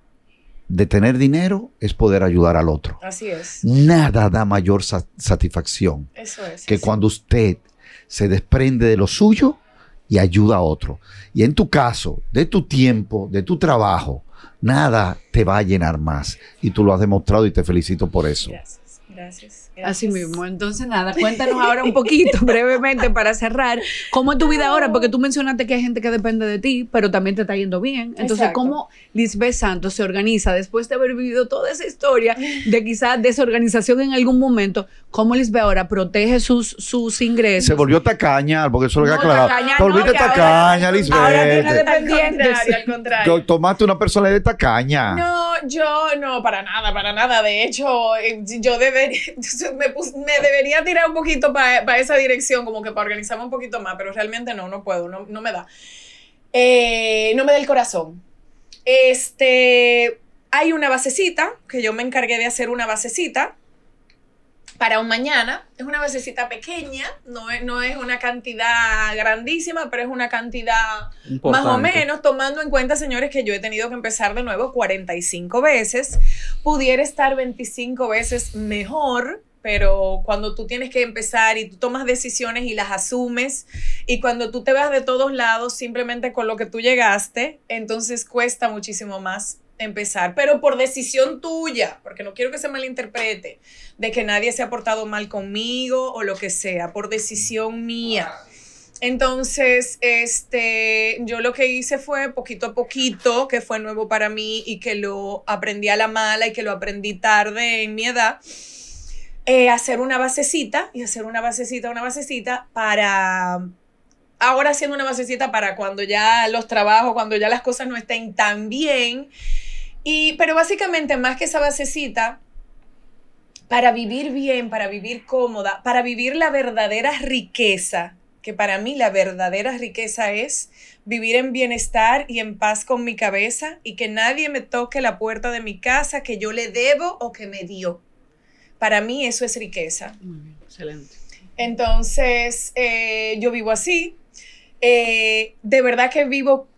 de tener dinero es poder ayudar al otro. Así es. Nada da mayor satisfacción que cuando usted se desprende de lo suyo y ayuda a otro. Y en tu caso, de tu tiempo, de tu trabajo, nada te va a llenar más. Y tú lo has demostrado y te felicito por eso. Gracias, Así mismo. Entonces, nada, cuéntanos ahora un poquito, brevemente, para cerrar, cómo es tu vida ahora, porque tú mencionaste que hay gente que depende de ti, pero también te está yendo bien. Entonces, ¿cómo Lisbeth Santos se organiza después de haber vivido toda esa historia de quizás desorganización en algún momento? ¿Cómo Lisbeth ahora protege sus, sus ingresos? Se volvió tacaña, porque eso lo no, que aclarado. te volviste tacaña, Lisbeth. Ahora tiene dependientes. al contrario. Tomaste una persona de tacaña. No, yo no, para nada, para nada. De hecho, eh, yo debería me, debería tirar un poquito para esa dirección, como que para organizarme un poquito más, pero realmente no, no puedo, no, me da. Eh, no me da el corazón. Este, hay una basecita, que yo me encargué de hacer una basecita para un mañana. Es una basecita pequeña, no es, no es una cantidad grandísima, pero es una cantidad más o menos, tomando en cuenta, señores, que yo he tenido que empezar de nuevo 45 veces, pudiera estar 25 veces mejor pero cuando tú tienes que empezar y tú tomas decisiones y las asumes, y cuando tú te vas de todos lados simplemente con lo que tú llegaste, entonces cuesta muchísimo más empezar, pero por decisión tuya, porque no quiero que se malinterprete, de que nadie se ha portado mal conmigo o lo que sea, por decisión mía. Entonces, este, yo lo que hice fue poquito a poquito, que fue nuevo para mí y que lo aprendí a la mala y que lo aprendí tarde en mi edad. Eh, hacer una basecita y hacer una basecita, una basecita para... Ahora haciendo una basecita para cuando ya los trabajos, cuando ya las cosas no estén tan bien. Y, pero básicamente, más que esa basecita, para vivir bien, para vivir cómoda, para vivir la verdadera riqueza, que para mí la verdadera riqueza es vivir en bienestar y en paz con mi cabeza y que nadie me toque la puerta de mi casa que yo le debo o que me dio. Para mí eso es riqueza. excelente. Entonces, eh, yo vivo así. Eh, de verdad que vivo,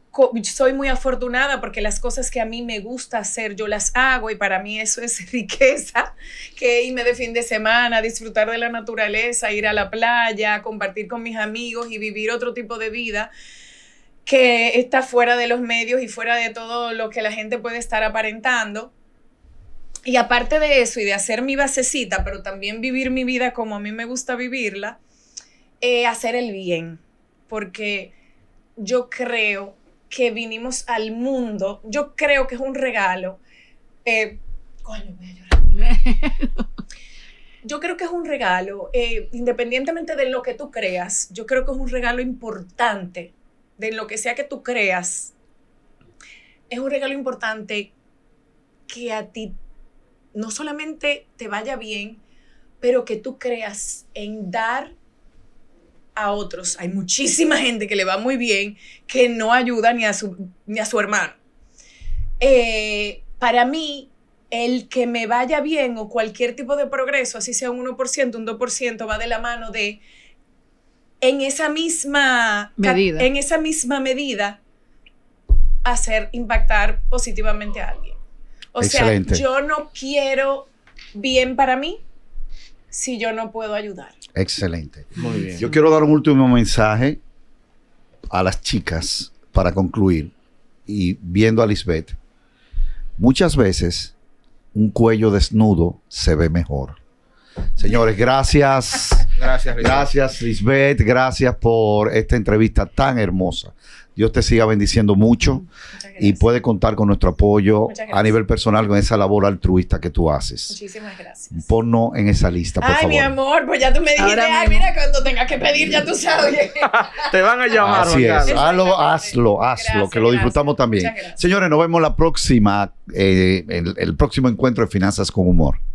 soy muy afortunada porque las cosas que a mí me gusta hacer, yo las hago y para mí eso es riqueza, que irme de fin de semana, disfrutar de la naturaleza, ir a la playa, compartir con mis amigos y vivir otro tipo de vida que está fuera de los medios y fuera de todo lo que la gente puede estar aparentando. Y aparte de eso y de hacer mi basecita, pero también vivir mi vida como a mí me gusta vivirla, eh, hacer el bien. Porque yo creo que vinimos al mundo, yo creo que es un regalo. Eh, voy a llorar. yo creo que es un regalo, eh, independientemente de lo que tú creas, yo creo que es un regalo importante, de lo que sea que tú creas, es un regalo importante que a ti no solamente te vaya bien, pero que tú creas en dar a otros. Hay muchísima gente que le va muy bien que no ayuda ni a su, ni a su hermano. Eh, para mí, el que me vaya bien o cualquier tipo de progreso, así sea un 1%, un 2%, va de la mano de, en esa misma medida, en esa misma medida hacer impactar positivamente a alguien. O Excelente. sea, yo no quiero bien para mí si yo no puedo ayudar. Excelente. Muy bien. Yo quiero dar un último mensaje a las chicas para concluir y viendo a Lisbeth. Muchas veces un cuello desnudo se ve mejor. Señores, gracias. Gracias, Gracias, Lisbeth. Gracias por esta entrevista tan hermosa. Dios te siga bendiciendo mucho y puede contar con nuestro apoyo a nivel personal con esa labor altruista que tú haces. Muchísimas gracias. Ponnos en esa lista, por ay, favor. Ay, mi amor, pues ya tú me dijiste, ay, mira, cuando tengas que pedir, ya tú sabes. te van a llamar. Así es. Hazlo, hazlo, hazlo, que lo disfrutamos también. Señores, nos vemos la próxima, eh, el próximo encuentro de Finanzas con Humor.